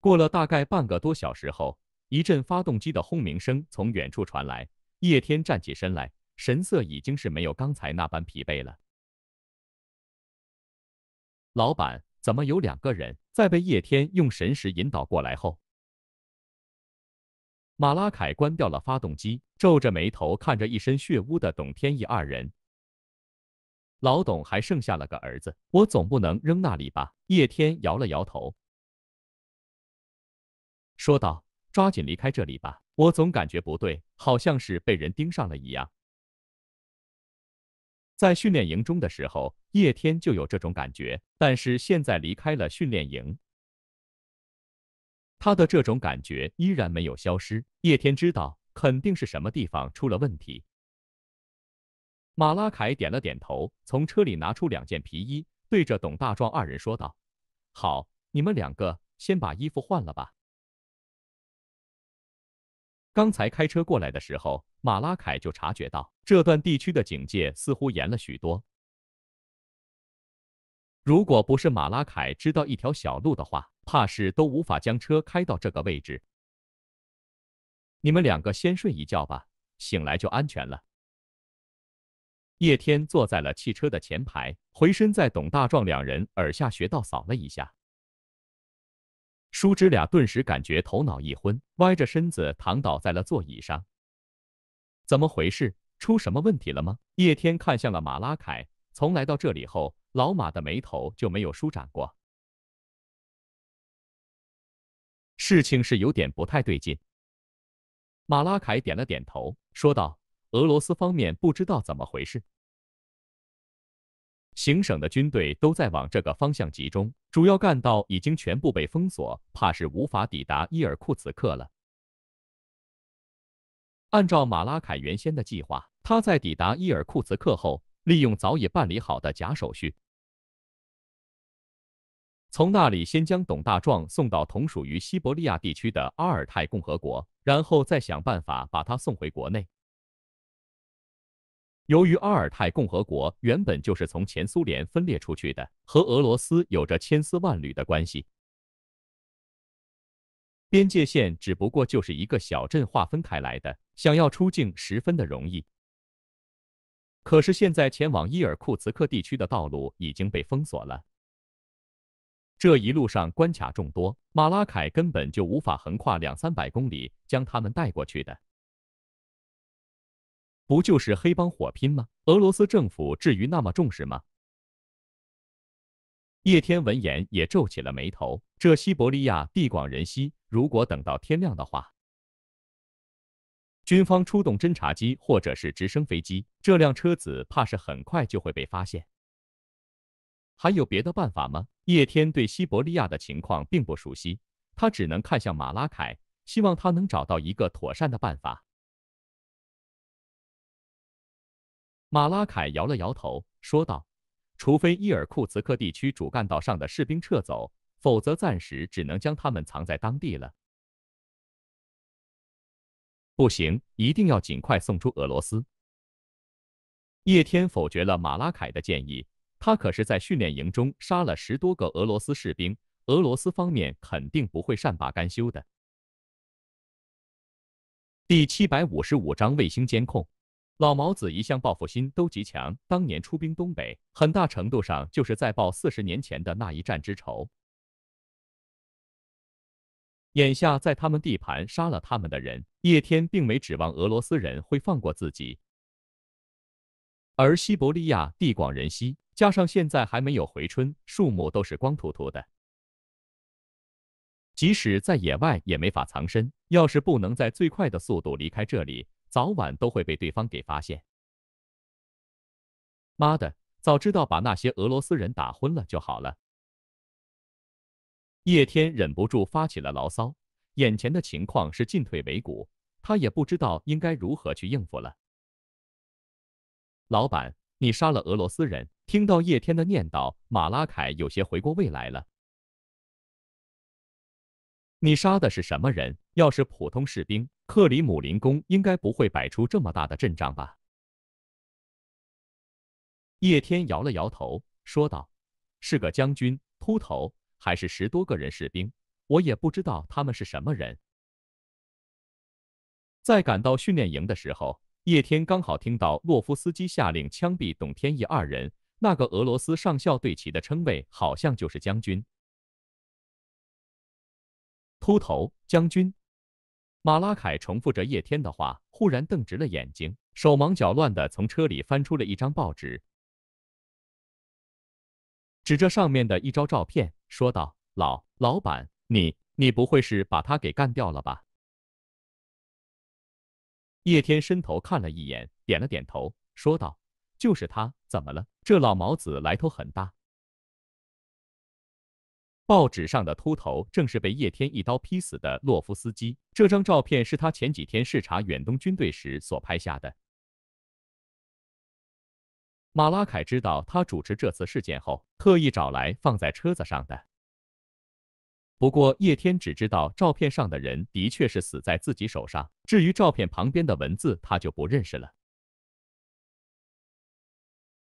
S1: 过了大概半个多小时后，一阵发动机的轰鸣声从远处传来，叶天站起身来，神色已经是没有刚才那般疲惫了。老板，怎么有两个人？在被叶天用神识引导过来后。马拉凯关掉了发动机，皱着眉头看着一身血污的董天意二人。老董还剩下了个儿子，我总不能扔那里吧？叶天摇了摇头，说道：“抓紧离开这里吧，我总感觉不对，好像是被人盯上了一样。”在训练营中的时候，叶天就有这种感觉，但是现在离开了训练营。他的这种感觉依然没有消失，叶天知道肯定是什么地方出了问题。马拉凯点了点头，从车里拿出两件皮衣，对着董大壮二人说道：“好，你们两个先把衣服换了吧。”刚才开车过来的时候，马拉凯就察觉到这段地区的警戒似乎严了许多。如果不是马拉凯知道一条小路的话，怕是都无法将车开到这个位置。你们两个先睡一觉吧，醒来就安全了。叶天坐在了汽车的前排，回身在董大壮两人耳下穴道扫了一下，叔侄俩顿时感觉头脑一昏，歪着身子躺倒在了座椅上。怎么回事？出什么问题了吗？叶天看向了马拉凯，从来到这里后。老马的眉头就没有舒展过，事情是有点不太对劲。马拉凯点了点头，说道：“俄罗斯方面不知道怎么回事，行省的军队都在往这个方向集中，主要干道已经全部被封锁，怕是无法抵达伊尔库茨克了。”按照马拉凯原先的计划，他在抵达伊尔库茨克后，利用早已办理好的假手续。从那里先将董大壮送到同属于西伯利亚地区的阿尔泰共和国，然后再想办法把他送回国内。由于阿尔泰共和国原本就是从前苏联分裂出去的，和俄罗斯有着千丝万缕的关系，边界线只不过就是一个小镇划分开来的，想要出境十分的容易。可是现在前往伊尔库茨克地区的道路已经被封锁了。这一路上关卡众多，马拉凯根本就无法横跨两三百公里将他们带过去的。不就是黑帮火拼吗？俄罗斯政府至于那么重视吗？叶天闻言也皱起了眉头。这西伯利亚地广人稀，如果等到天亮的话，军方出动侦察机或者是直升飞机，这辆车子怕是很快就会被发现。还有别的办法吗？叶天对西伯利亚的情况并不熟悉，他只能看向马拉凯，希望他能找到一个妥善的办法。马拉凯摇了摇头，说道：“除非伊尔库茨克地区主干道上的士兵撤走，否则暂时只能将他们藏在当地了。”不行，一定要尽快送出俄罗斯。叶天否决了马拉凯的建议。他可是在训练营中杀了十多个俄罗斯士兵，俄罗斯方面肯定不会善罢甘休的。第七百五十五章卫星监控。老毛子一向报复心都极强，当年出兵东北，很大程度上就是在报四十年前的那一战之仇。眼下在他们地盘杀了他们的人，叶天并没指望俄罗斯人会放过自己，而西伯利亚地广人稀。加上现在还没有回春，树木都是光秃秃的，即使在野外也没法藏身。要是不能在最快的速度离开这里，早晚都会被对方给发现。妈的，早知道把那些俄罗斯人打昏了就好了。叶天忍不住发起了牢骚，眼前的情况是进退维谷，他也不知道应该如何去应付了。老板，你杀了俄罗斯人。听到叶天的念叨，马拉凯有些回过味来了。你杀的是什么人？要是普通士兵，克里姆林宫应该不会摆出这么大的阵仗吧？叶天摇了摇头，说道：“是个将军，秃头，还是十多个人士兵，我也不知道他们是什么人。”在赶到训练营的时候，叶天刚好听到洛夫斯基下令枪毙董天意二人。那个俄罗斯上校队旗的称谓好像就是将军。秃头将军，马拉凯重复着叶天的话，忽然瞪直了眼睛，手忙脚乱的从车里翻出了一张报纸，指着上面的一张照片说道：“老老板，你你不会是把他给干掉了吧？”叶天伸头看了一眼，点了点头，说道。就是他，怎么了？这老毛子来头很大。报纸上的秃头正是被叶天一刀劈死的洛夫斯基，这张照片是他前几天视察远东军队时所拍下的。马拉凯知道他主持这次事件后，特意找来放在车子上的。不过叶天只知道照片上的人的确是死在自己手上，至于照片旁边的文字，他就不认识了。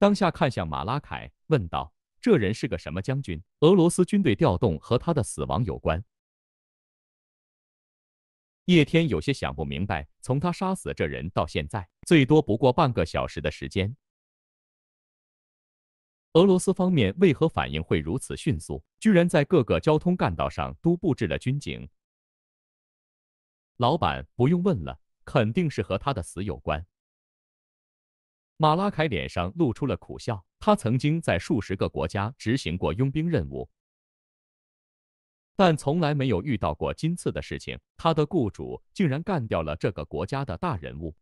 S1: 当下看向马拉凯，问道：“这人是个什么将军？俄罗斯军队调动和他的死亡有关？”叶天有些想不明白，从他杀死这人到现在，最多不过半个小时的时间，俄罗斯方面为何反应会如此迅速？居然在各个交通干道上都布置了军警。老板，不用问了，肯定是和他的死有关。马拉凯脸上露出了苦笑。他曾经在数十个国家执行过佣兵任务，但从来没有遇到过今次的事情。他的雇主竟然干掉了这个国家的大人物。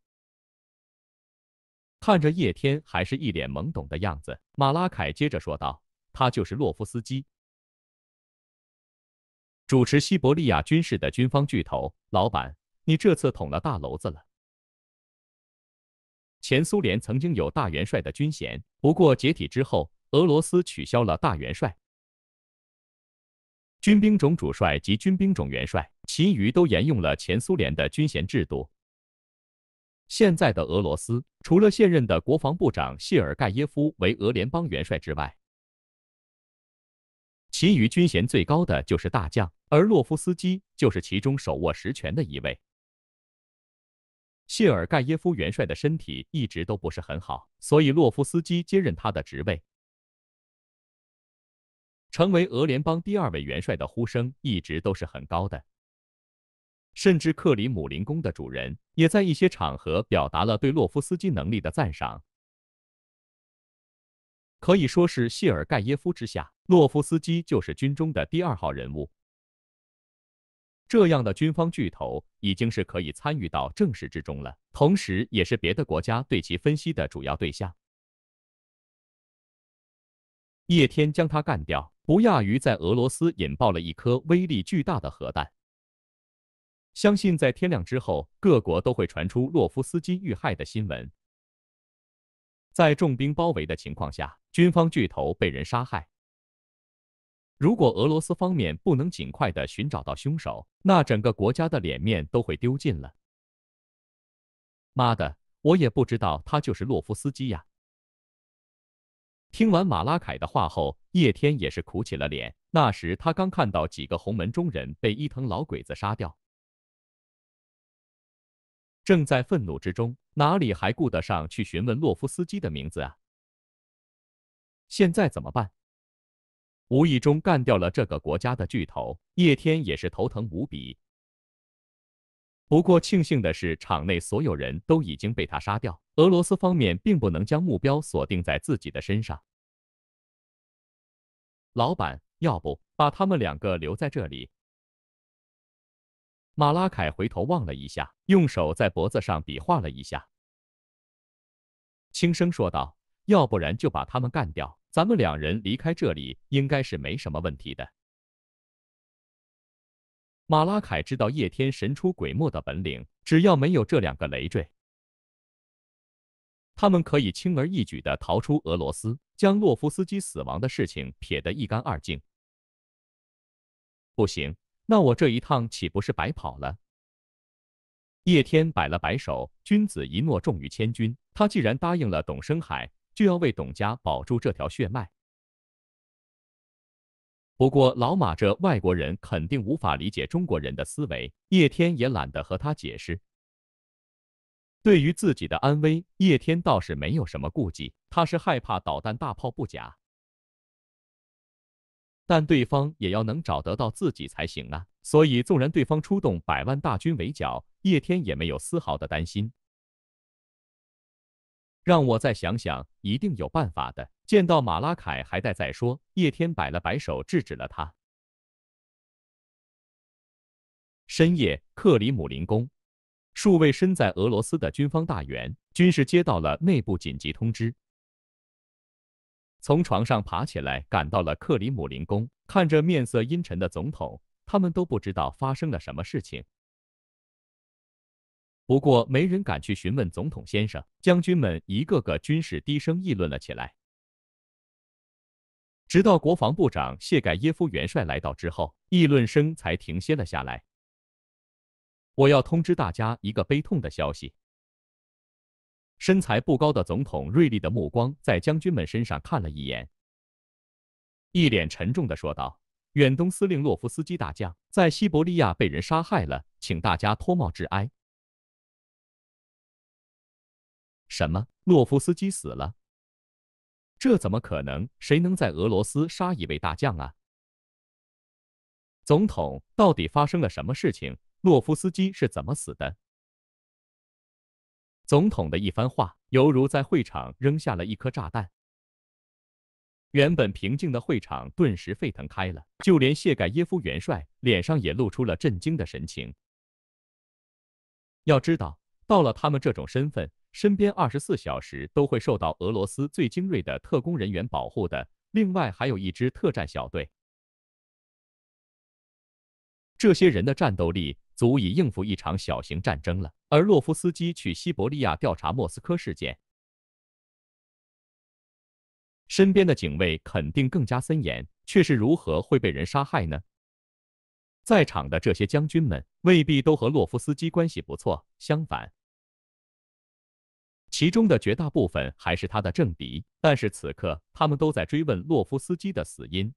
S1: 看着叶天还是一脸懵懂的样子，马拉凯接着说道：“他就是洛夫斯基，主持西伯利亚军事的军方巨头。老板，你这次捅了大娄子了。”前苏联曾经有大元帅的军衔，不过解体之后，俄罗斯取消了大元帅、军兵种主帅及军兵种元帅，其余都沿用了前苏联的军衔制度。现在的俄罗斯，除了现任的国防部长谢尔盖耶夫为俄联邦元帅之外，其余军衔最高的就是大将，而洛夫斯基就是其中手握实权的一位。谢尔盖耶夫元帅的身体一直都不是很好，所以洛夫斯基接任他的职位，成为俄联邦第二位元帅的呼声一直都是很高的。甚至克里姆林宫的主人也在一些场合表达了对洛夫斯基能力的赞赏。可以说是谢尔盖耶夫之下，洛夫斯基就是军中的第二号人物。这样的军方巨头已经是可以参与到政事之中了，同时也是别的国家对其分析的主要对象。叶天将他干掉，不亚于在俄罗斯引爆了一颗威力巨大的核弹。相信在天亮之后，各国都会传出洛夫斯基遇害的新闻。在重兵包围的情况下，军方巨头被人杀害。如果俄罗斯方面不能尽快的寻找到凶手，那整个国家的脸面都会丢尽了。妈的，我也不知道他就是洛夫斯基呀！听完马拉凯的话后，叶天也是苦起了脸。那时他刚看到几个红门中人被伊藤老鬼子杀掉，正在愤怒之中，哪里还顾得上去询问洛夫斯基的名字啊？现在怎么办？无意中干掉了这个国家的巨头，叶天也是头疼无比。不过庆幸的是，场内所有人都已经被他杀掉。俄罗斯方面并不能将目标锁定在自己的身上。老板，要不把他们两个留在这里？马拉凯回头望了一下，用手在脖子上比划了一下，轻声说道：“要不然就把他们干掉。”咱们两人离开这里应该是没什么问题的。马拉凯知道叶天神出鬼没的本领，只要没有这两个累赘，他们可以轻而易举的逃出俄罗斯，将洛夫斯基死亡的事情撇得一干二净。不行，那我这一趟岂不是白跑了？叶天摆了摆手，君子一诺重于千钧，他既然答应了董生海。就要为董家保住这条血脉。不过老马这外国人肯定无法理解中国人的思维，叶天也懒得和他解释。对于自己的安危，叶天倒是没有什么顾忌。他是害怕导弹大炮不假，但对方也要能找得到自己才行啊。所以纵然对方出动百万大军围剿，叶天也没有丝毫的担心。让我再想想，一定有办法的。见到马拉凯还带再说，叶天摆了摆手制止了他。深夜，克里姆林宫，数位身在俄罗斯的军方大员均是接到了内部紧急通知，从床上爬起来赶到了克里姆林宫。看着面色阴沉的总统，他们都不知道发生了什么事情。不过没人敢去询问总统先生，将军们一个个均是低声议论了起来。直到国防部长谢盖耶夫元帅来到之后，议论声才停歇了下来。我要通知大家一个悲痛的消息。身材不高的总统锐利的目光在将军们身上看了一眼，一脸沉重的说道：“远东司令洛夫斯基大将在西伯利亚被人杀害了，请大家脱帽致哀。”什么？洛夫斯基死了？这怎么可能？谁能在俄罗斯杀一位大将啊？总统，到底发生了什么事情？洛夫斯基是怎么死的？总统的一番话犹如在会场扔下了一颗炸弹，原本平静的会场顿时沸腾开了，就连谢盖耶夫元帅脸上也露出了震惊的神情。要知道，到了他们这种身份。身边二十四小时都会受到俄罗斯最精锐的特工人员保护的，另外还有一支特战小队。这些人的战斗力足以应付一场小型战争了。而洛夫斯基去西伯利亚调查莫斯科事件，身边的警卫肯定更加森严，却是如何会被人杀害呢？在场的这些将军们未必都和洛夫斯基关系不错，相反。其中的绝大部分还是他的政敌，但是此刻他们都在追问洛夫斯基的死因。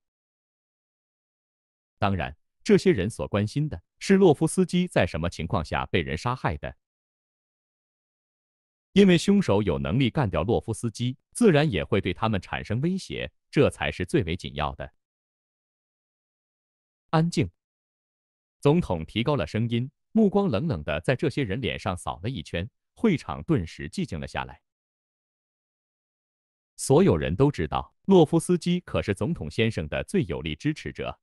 S1: 当然，这些人所关心的是洛夫斯基在什么情况下被人杀害的，因为凶手有能力干掉洛夫斯基，自然也会对他们产生威胁，这才是最为紧要的。安静。总统提高了声音，目光冷冷的在这些人脸上扫了一圈。会场顿时寂静了下来。所有人都知道，洛夫斯基可是总统先生的最有力支持者。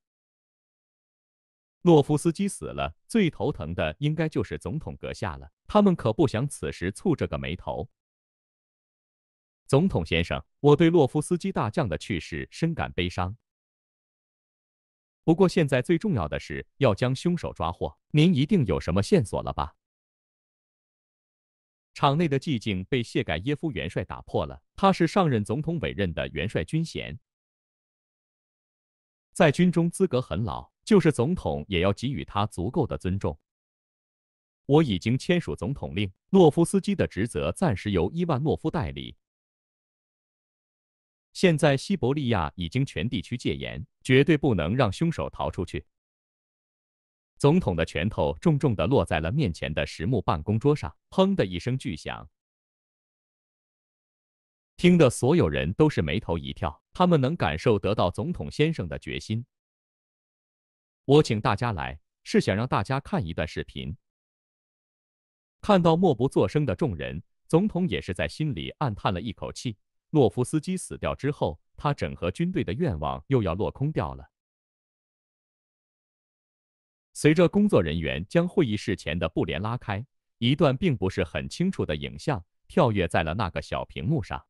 S1: 洛夫斯基死了，最头疼的应该就是总统阁下了。他们可不想此时蹙这个眉头。总统先生，我对洛夫斯基大将的去世深感悲伤。不过现在最重要的是要将凶手抓获。您一定有什么线索了吧？场内的寂静被谢盖耶夫元帅打破了。他是上任总统委任的元帅军衔，在军中资格很老，就是总统也要给予他足够的尊重。我已经签署总统令，诺夫斯基的职责暂时由伊万诺夫代理。现在西伯利亚已经全地区戒严，绝对不能让凶手逃出去。总统的拳头重重的落在了面前的实木办公桌上，砰的一声巨响，听得所有人都是眉头一跳。他们能感受得到总统先生的决心。我请大家来，是想让大家看一段视频。看到默不作声的众人，总统也是在心里暗叹了一口气。洛夫斯基死掉之后，他整合军队的愿望又要落空掉了。随着工作人员将会议室前的布帘拉开，一段并不是很清楚的影像跳跃在了那个小屏幕上。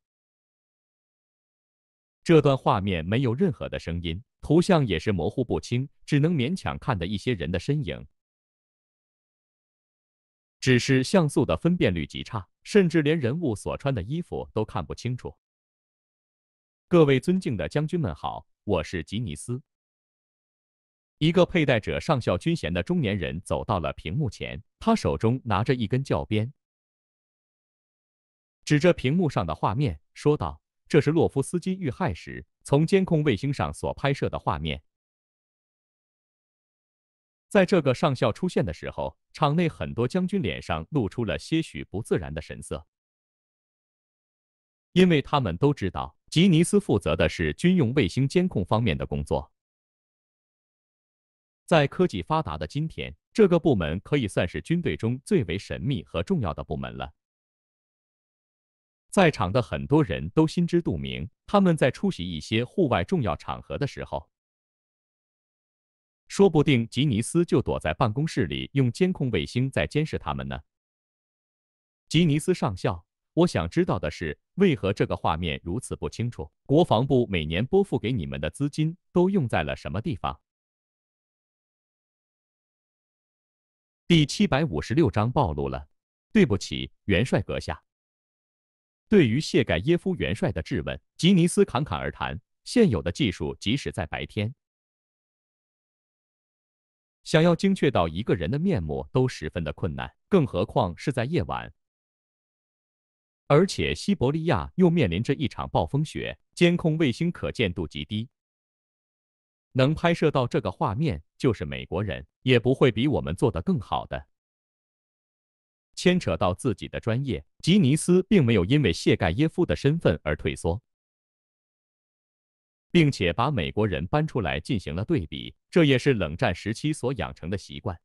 S1: 这段画面没有任何的声音，图像也是模糊不清，只能勉强看的一些人的身影。只是像素的分辨率极差，甚至连人物所穿的衣服都看不清楚。各位尊敬的将军们好，我是吉尼斯。一个佩戴着上校军衔的中年人走到了屏幕前，他手中拿着一根教鞭，指着屏幕上的画面说道：“这是洛夫斯基遇害时从监控卫星上所拍摄的画面。”在这个上校出现的时候，场内很多将军脸上露出了些许不自然的神色，因为他们都知道吉尼斯负责的是军用卫星监控方面的工作。在科技发达的今天，这个部门可以算是军队中最为神秘和重要的部门了。在场的很多人都心知肚明，他们在出席一些户外重要场合的时候，说不定吉尼斯就躲在办公室里，用监控卫星在监视他们呢。吉尼斯上校，我想知道的是，为何这个画面如此不清楚？国防部每年拨付给你们的资金都用在了什么地方？第七百五十六章暴露了。对不起，元帅阁下。对于谢盖耶夫元帅的质问，吉尼斯侃侃而谈。现有的技术，即使在白天，想要精确到一个人的面目都十分的困难，更何况是在夜晚。而且西伯利亚又面临着一场暴风雪，监控卫星可见度极低。能拍摄到这个画面，就是美国人也不会比我们做的更好的。牵扯到自己的专业，吉尼斯并没有因为谢盖耶夫的身份而退缩，并且把美国人搬出来进行了对比，这也是冷战时期所养成的习惯。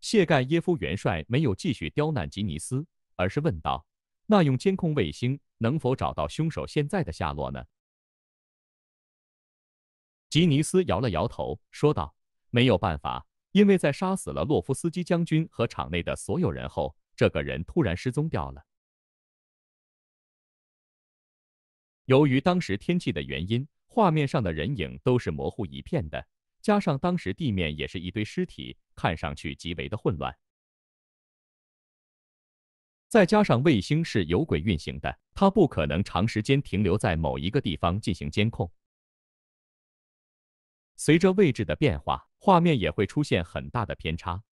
S1: 谢盖耶夫元帅没有继续刁难吉尼斯，而是问道：“那用监控卫星能否找到凶手现在的下落呢？”吉尼斯摇了摇头，说道：“没有办法，因为在杀死了洛夫斯基将军和场内的所有人后，这个人突然失踪掉了。由于当时天气的原因，画面上的人影都是模糊一片的，加上当时地面也是一堆尸体，看上去极为的混乱。再加上卫星是有轨运行的，它不可能长时间停留在某一个地方进行监控。”随着位置的变化，画面也会出现很大的偏差。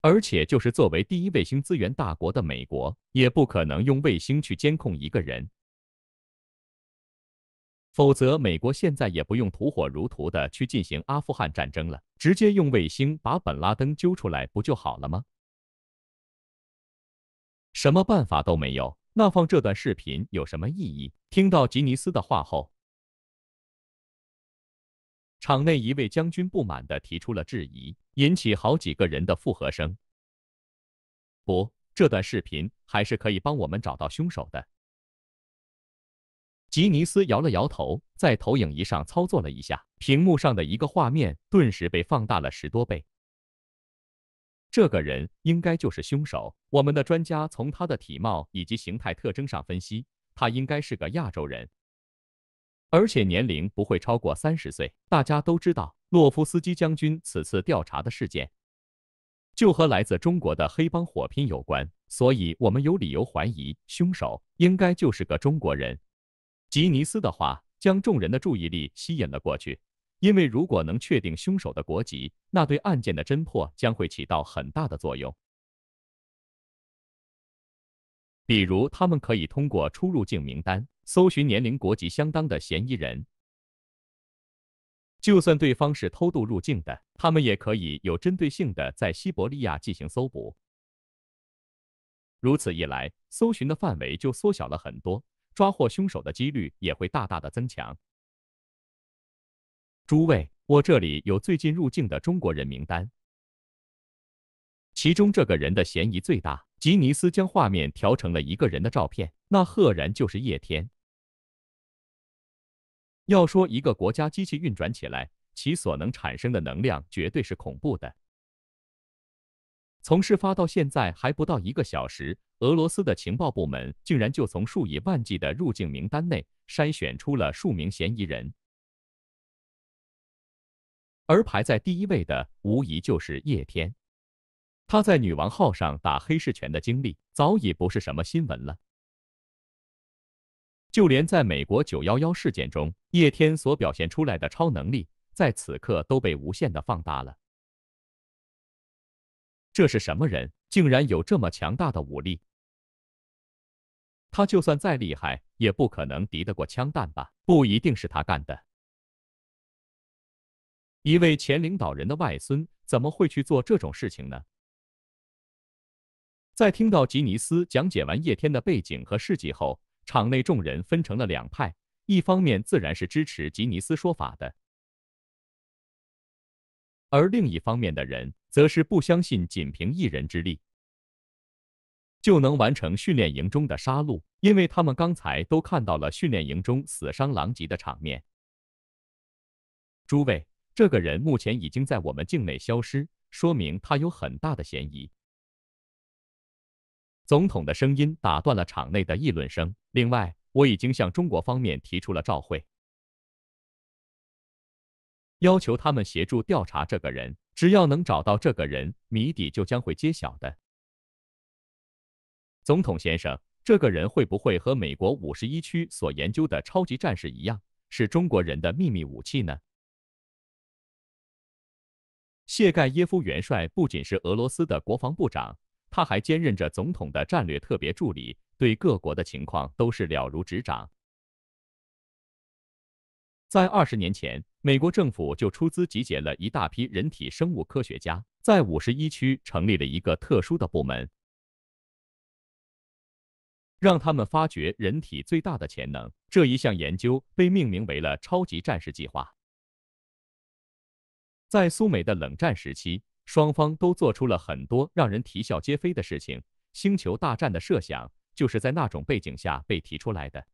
S1: 而且，就是作为第一卫星资源大国的美国，也不可能用卫星去监控一个人。否则，美国现在也不用吐火如荼的去进行阿富汗战争了，直接用卫星把本拉登揪出来不就好了吗？什么办法都没有，那放这段视频有什么意义？听到吉尼斯的话后。场内一位将军不满地提出了质疑，引起好几个人的附和声。不，这段视频还是可以帮我们找到凶手的。吉尼斯摇了摇头，在投影仪上操作了一下，屏幕上的一个画面顿时被放大了十多倍。这个人应该就是凶手。我们的专家从他的体貌以及形态特征上分析，他应该是个亚洲人。而且年龄不会超过三十岁。大家都知道，洛夫斯基将军此次调查的事件就和来自中国的黑帮火拼有关，所以我们有理由怀疑凶手应该就是个中国人。吉尼斯的话将众人的注意力吸引了过去，因为如果能确定凶手的国籍，那对案件的侦破将会起到很大的作用。比如，他们可以通过出入境名单。搜寻年龄、国籍相当的嫌疑人，就算对方是偷渡入境的，他们也可以有针对性的在西伯利亚进行搜捕。如此一来，搜寻的范围就缩小了很多，抓获凶手的几率也会大大的增强。诸位，我这里有最近入境的中国人名单，其中这个人的嫌疑最大。吉尼斯将画面调成了一个人的照片，那赫然就是叶天。要说一个国家机器运转起来，其所能产生的能量绝对是恐怖的。从事发到现在还不到一个小时，俄罗斯的情报部门竟然就从数以万计的入境名单内筛选出了数名嫌疑人，而排在第一位的无疑就是叶天。他在“女王号”上打黑市拳的经历早已不是什么新闻了。就连在美国九幺幺事件中，叶天所表现出来的超能力，在此刻都被无限的放大了。这是什么人，竟然有这么强大的武力？他就算再厉害，也不可能敌得过枪弹吧？不一定是他干的。一位前领导人的外孙，怎么会去做这种事情呢？在听到吉尼斯讲解完叶天的背景和事迹后，场内众人分成了两派，一方面自然是支持吉尼斯说法的，而另一方面的人则是不相信仅凭一人之力就能完成训练营中的杀戮，因为他们刚才都看到了训练营中死伤狼藉的场面。诸位，这个人目前已经在我们境内消失，说明他有很大的嫌疑。总统的声音打断了场内的议论声。另外，我已经向中国方面提出了召会，要求他们协助调查这个人。只要能找到这个人，谜底就将会揭晓的。总统先生，这个人会不会和美国五十一区所研究的超级战士一样，是中国人的秘密武器呢？谢盖耶夫元帅不仅是俄罗斯的国防部长，他还兼任着总统的战略特别助理。对各国的情况都是了如指掌。在二十年前，美国政府就出资集结了一大批人体生物科学家，在五十一区成立了一个特殊的部门，让他们发掘人体最大的潜能。这一项研究被命名为了“超级战士计划”。在苏美的冷战时期，双方都做出了很多让人啼笑皆非的事情。星球大战的设想。就是在那种背景下被提出来的。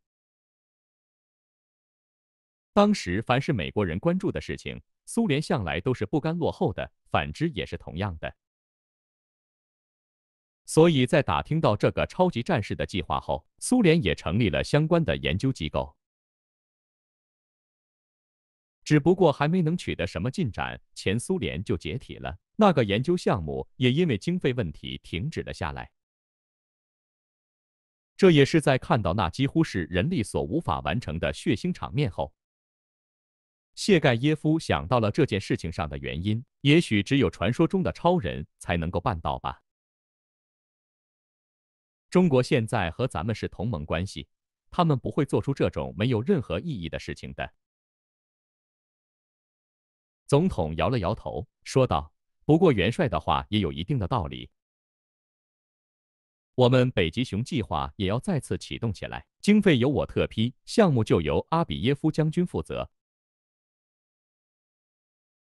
S1: 当时，凡是美国人关注的事情，苏联向来都是不甘落后的，反之也是同样的。所以在打听到这个超级战士的计划后，苏联也成立了相关的研究机构。只不过还没能取得什么进展，前苏联就解体了，那个研究项目也因为经费问题停止了下来。这也是在看到那几乎是人力所无法完成的血腥场面后，谢盖耶夫想到了这件事情上的原因。也许只有传说中的超人才能够办到吧。中国现在和咱们是同盟关系，他们不会做出这种没有任何意义的事情的。总统摇了摇头，说道：“不过元帅的话也有一定的道理。”我们北极熊计划也要再次启动起来，经费由我特批，项目就由阿比耶夫将军负责。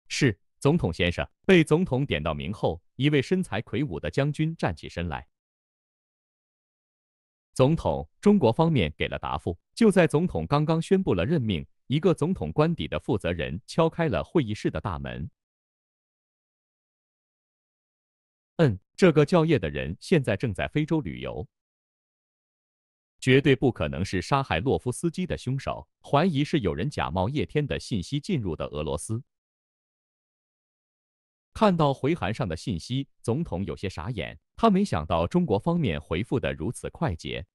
S1: 是，总统先生。被总统点到名后，一位身材魁梧的将军站起身来。总统，中国方面给了答复。就在总统刚刚宣布了任命，一个总统官邸的负责人敲开了会议室的大门。嗯，这个叫叶的人现在正在非洲旅游，绝对不可能是杀害洛夫斯基的凶手。怀疑是有人假冒叶天的信息进入的俄罗斯。看到回函上的信息，总统有些傻眼，他没想到中国方面回复的如此快捷，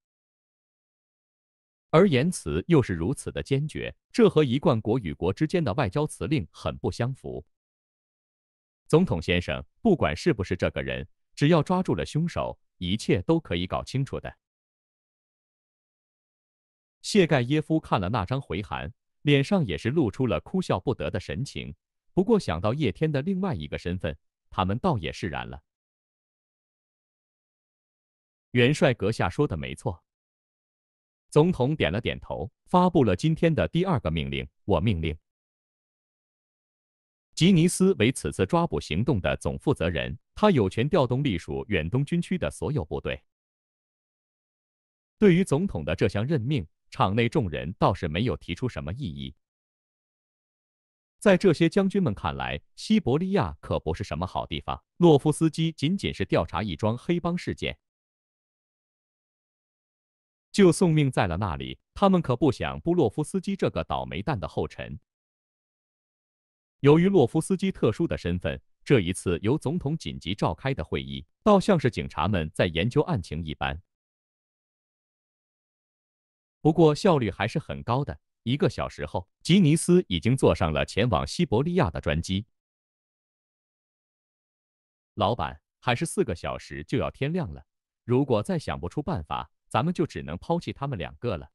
S1: 而言辞又是如此的坚决，这和一贯国与国之间的外交辞令很不相符。总统先生，不管是不是这个人，只要抓住了凶手，一切都可以搞清楚的。谢盖耶夫看了那张回函，脸上也是露出了哭笑不得的神情。不过想到叶天的另外一个身份，他们倒也释然了。元帅阁下说的没错。总统点了点头，发布了今天的第二个命令：我命令。吉尼斯为此次抓捕行动的总负责人，他有权调动隶属远东军区的所有部队。对于总统的这项任命，场内众人倒是没有提出什么异议。在这些将军们看来，西伯利亚可不是什么好地方。洛夫斯基仅仅是调查一桩黑帮事件，就送命在了那里。他们可不想布洛夫斯基这个倒霉蛋的后尘。由于洛夫斯基特殊的身份，这一次由总统紧急召开的会议，倒像是警察们在研究案情一般。不过效率还是很高的，一个小时后，吉尼斯已经坐上了前往西伯利亚的专机。老板，还是四个小时就要天亮了，如果再想不出办法，咱们就只能抛弃他们两个了。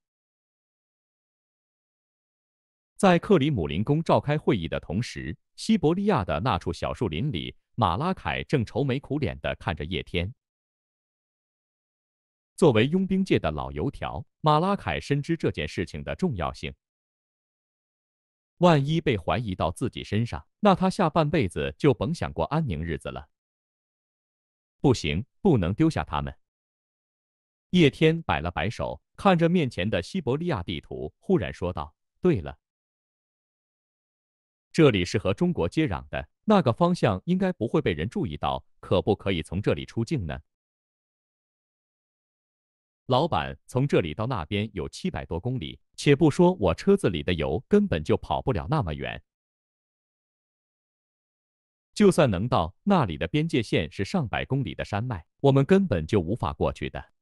S1: 在克里姆林宫召开会议的同时，西伯利亚的那处小树林里，马拉凯正愁眉苦脸的看着叶天。作为佣兵界的老油条，马拉凯深知这件事情的重要性。万一被怀疑到自己身上，那他下半辈子就甭想过安宁日子了。不行，不能丢下他们。叶天摆了摆手，看着面前的西伯利亚地图，忽然说道：“对了。”这里是和中国接壤的那个方向，应该不会被人注意到。可不可以从这里出境呢？老板，从这里到那边有七百多公里，且不说我车子里的油根本就跑不了那么远，就算能到，那里的边界线是上百公里的山脉，我们根本就无法过去的。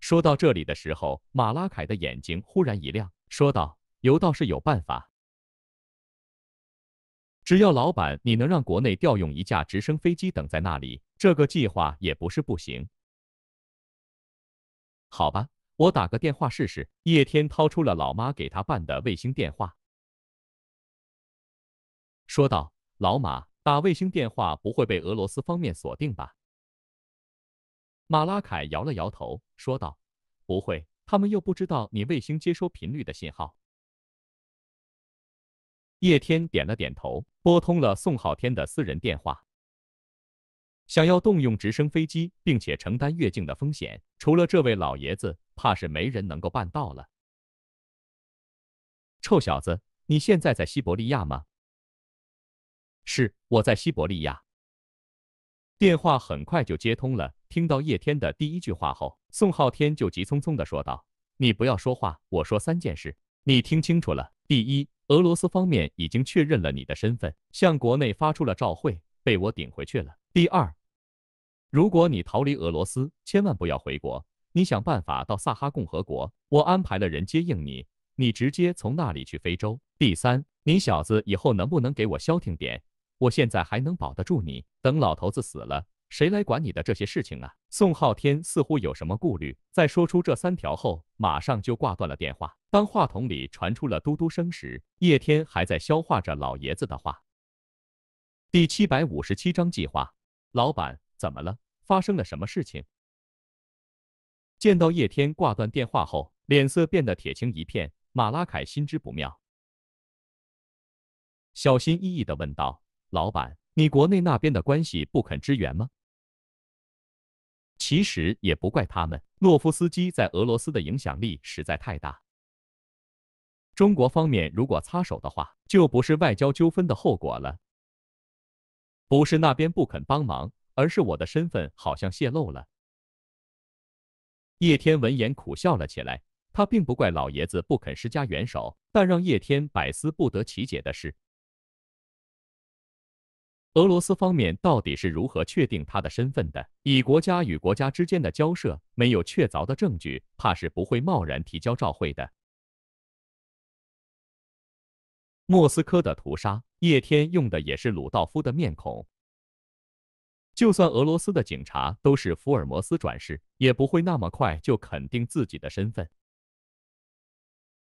S1: 说到这里的时候，马拉凯的眼睛忽然一亮，说道：“油倒是有办法。”只要老板，你能让国内调用一架直升飞机等在那里，这个计划也不是不行。好吧，我打个电话试试。叶天掏出了老妈给他办的卫星电话，说道：“老马，打卫星电话不会被俄罗斯方面锁定吧？”马拉凯摇了摇头，说道：“不会，他们又不知道你卫星接收频率的信号。”叶天点了点头。拨通了宋浩天的私人电话，想要动用直升飞机，并且承担越境的风险，除了这位老爷子，怕是没人能够办到了。臭小子，你现在在西伯利亚吗？是，我在西伯利亚。电话很快就接通了，听到叶天的第一句话后，宋浩天就急匆匆的说道：“你不要说话，我说三件事，你听清楚了。”第一，俄罗斯方面已经确认了你的身份，向国内发出了召会，被我顶回去了。第二，如果你逃离俄罗斯，千万不要回国，你想办法到萨哈共和国，我安排了人接应你，你直接从那里去非洲。第三，你小子以后能不能给我消停点？我现在还能保得住你，等老头子死了。谁来管你的这些事情啊？宋昊天似乎有什么顾虑，在说出这三条后，马上就挂断了电话。当话筒里传出了嘟嘟声时，叶天还在消化着老爷子的话。第七百五十七章计划。老板，怎么了？发生了什么事情？见到叶天挂断电话后，脸色变得铁青一片。马拉凯心知不妙，小心翼翼地问道：“老板，你国内那边的关系不肯支援吗？”其实也不怪他们，洛夫斯基在俄罗斯的影响力实在太大。中国方面如果插手的话，就不是外交纠纷的后果了。不是那边不肯帮忙，而是我的身份好像泄露了。叶天闻言苦笑了起来，他并不怪老爷子不肯施加援手，但让叶天百思不得其解的是。俄罗斯方面到底是如何确定他的身份的？以国家与国家之间的交涉，没有确凿的证据，怕是不会贸然提交照会的。莫斯科的屠杀，叶天用的也是鲁道夫的面孔。就算俄罗斯的警察都是福尔摩斯转世，也不会那么快就肯定自己的身份。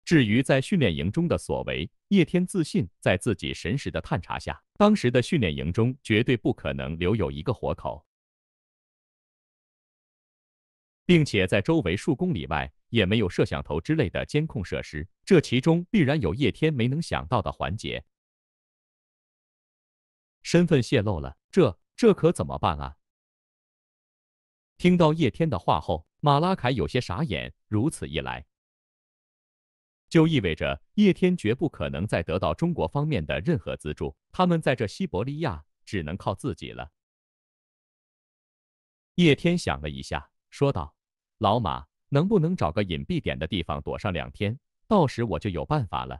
S1: 至于在训练营中的所为，叶天自信在自己神识的探查下，当时的训练营中绝对不可能留有一个活口，并且在周围数公里外也没有摄像头之类的监控设施，这其中必然有叶天没能想到的环节。身份泄露了，这这可怎么办啊？听到叶天的话后，马拉凯有些傻眼，如此一来。就意味着叶天绝不可能再得到中国方面的任何资助，他们在这西伯利亚只能靠自己了。叶天想了一下，说道：“老马，能不能找个隐蔽点的地方躲上两天？到时我就有办法了。”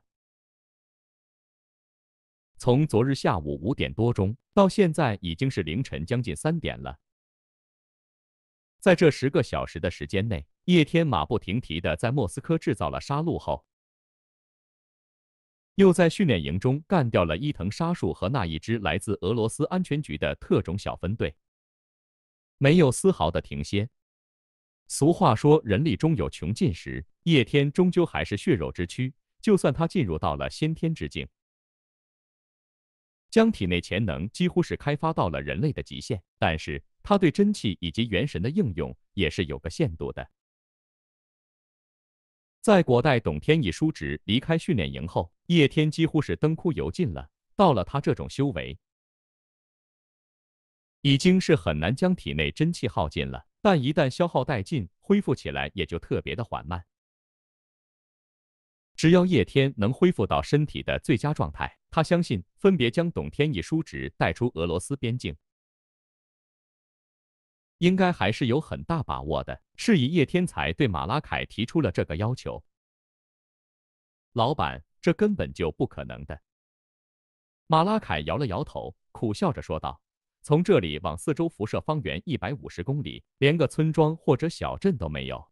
S1: 从昨日下午五点多钟到现在，已经是凌晨将近三点了。在这十个小时的时间内，叶天马不停蹄地在莫斯科制造了杀戮后。又在训练营中干掉了伊藤沙树和那一支来自俄罗斯安全局的特种小分队，没有丝毫的停歇。俗话说，人力终有穷尽时，叶天终究还是血肉之躯，就算他进入到了先天之境，将体内潜能几乎是开发到了人类的极限，但是他对真气以及元神的应用也是有个限度的。在古代董天一叔侄离开训练营后。叶天几乎是灯枯油尽了。到了他这种修为，已经是很难将体内真气耗尽了。但一旦消耗殆尽，恢复起来也就特别的缓慢。只要叶天能恢复到身体的最佳状态，他相信分别将董天一叔侄带出俄罗斯边境，应该还是有很大把握的。是以叶天才对马拉凯提出了这个要求。老板。这根本就不可能的。马拉凯摇了摇头，苦笑着说道：“从这里往四周辐射，方圆一百五十公里，连个村庄或者小镇都没有。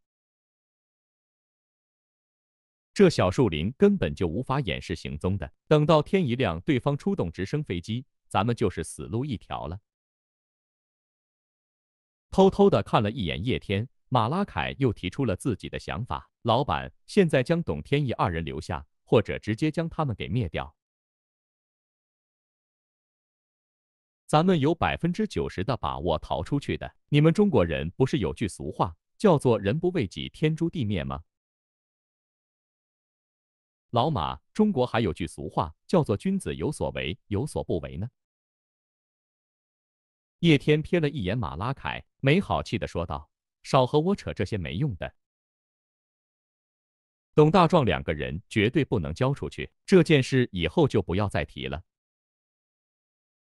S1: 这小树林根本就无法掩饰行踪的。等到天一亮，对方出动直升飞机，咱们就是死路一条了。”偷偷的看了一眼叶天，马拉凯又提出了自己的想法：“老板，现在将董天意二人留下。”或者直接将他们给灭掉，咱们有百分之九十的把握逃出去的。你们中国人不是有句俗话，叫做“人不为己，天诛地灭”吗？老马，中国还有句俗话，叫做“君子有所为，有所不为”呢。叶天瞥了一眼马拉凯，没好气的说道：“少和我扯这些没用的。”董大壮两个人绝对不能交出去，这件事以后就不要再提了。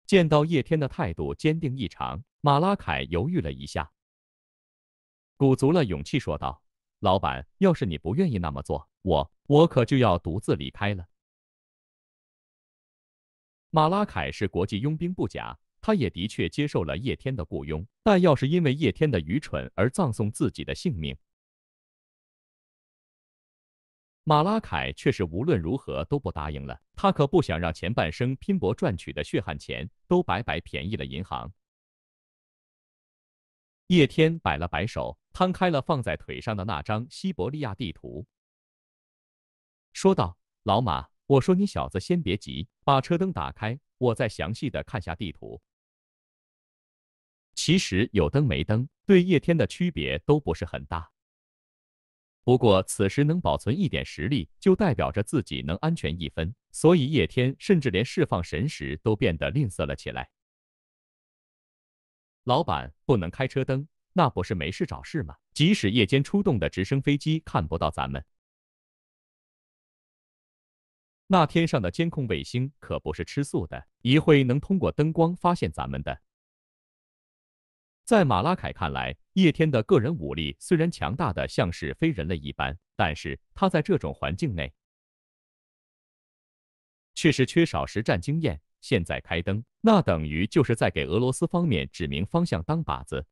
S1: 见到叶天的态度坚定异常，马拉凯犹豫了一下，鼓足了勇气说道：“老板，要是你不愿意那么做，我我可就要独自离开了。”马拉凯是国际佣兵不假，他也的确接受了叶天的雇佣，但要是因为叶天的愚蠢而葬送自己的性命。马拉凯却是无论如何都不答应了，他可不想让前半生拼搏赚取的血汗钱都白白便宜了银行。叶天摆了摆手，摊开了放在腿上的那张西伯利亚地图，说道：“老马，我说你小子先别急，把车灯打开，我再详细的看下地图。其实有灯没灯，对叶天的区别都不是很大。”不过，此时能保存一点实力，就代表着自己能安全一分。所以，叶天甚至连释放神识都变得吝啬了起来。老板，不能开车灯，那不是没事找事吗？即使夜间出动的直升飞机看不到咱们，那天上的监控卫星可不是吃素的，一会能通过灯光发现咱们的。在马拉凯看来。叶天的个人武力虽然强大的像是非人类一般，但是他在这种环境内却是缺少实战经验。现在开灯，那等于就是在给俄罗斯方面指明方向、当靶子。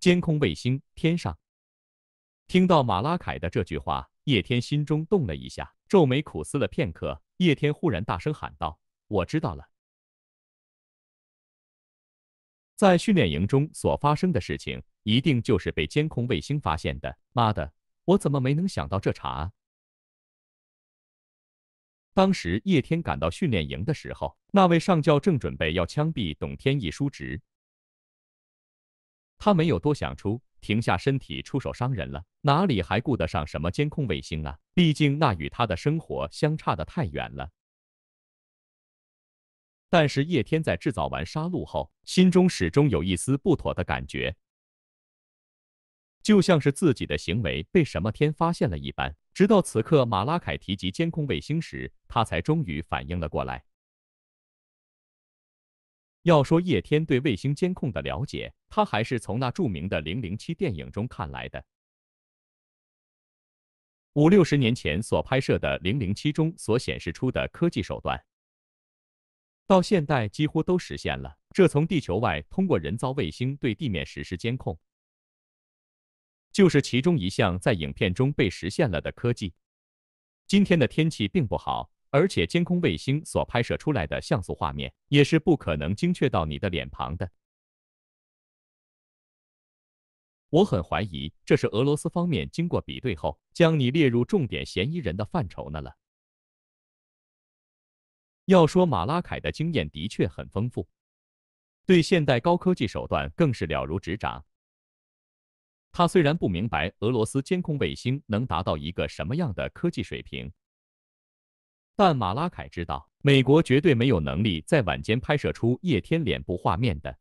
S1: 监控卫星，天上。听到马拉凯的这句话，叶天心中动了一下，皱眉苦思了片刻。叶天忽然大声喊道：“我知道了。”在训练营中所发生的事情，一定就是被监控卫星发现的。妈的，我怎么没能想到这茬啊！当时叶天赶到训练营的时候，那位上校正准备要枪毙董天一叔侄，他没有多想，出停下身体出手伤人了，哪里还顾得上什么监控卫星啊？毕竟那与他的生活相差的太远了。但是叶天在制造完杀戮后，心中始终有一丝不妥的感觉，就像是自己的行为被什么天发现了一般。直到此刻，马拉凯提及监控卫星时，他才终于反应了过来。要说叶天对卫星监控的了解，他还是从那著名的《零零七》电影中看来的，五六十年前所拍摄的《零零七》中所显示出的科技手段。到现代几乎都实现了。这从地球外通过人造卫星对地面实施监控，就是其中一项在影片中被实现了的科技。今天的天气并不好，而且监控卫星所拍摄出来的像素画面也是不可能精确到你的脸庞的。我很怀疑，这是俄罗斯方面经过比对后将你列入重点嫌疑人的范畴呢了。要说马拉凯的经验的确很丰富，对现代高科技手段更是了如指掌。他虽然不明白俄罗斯监控卫星能达到一个什么样的科技水平，但马拉凯知道美国绝对没有能力在晚间拍摄出叶天脸部画面的。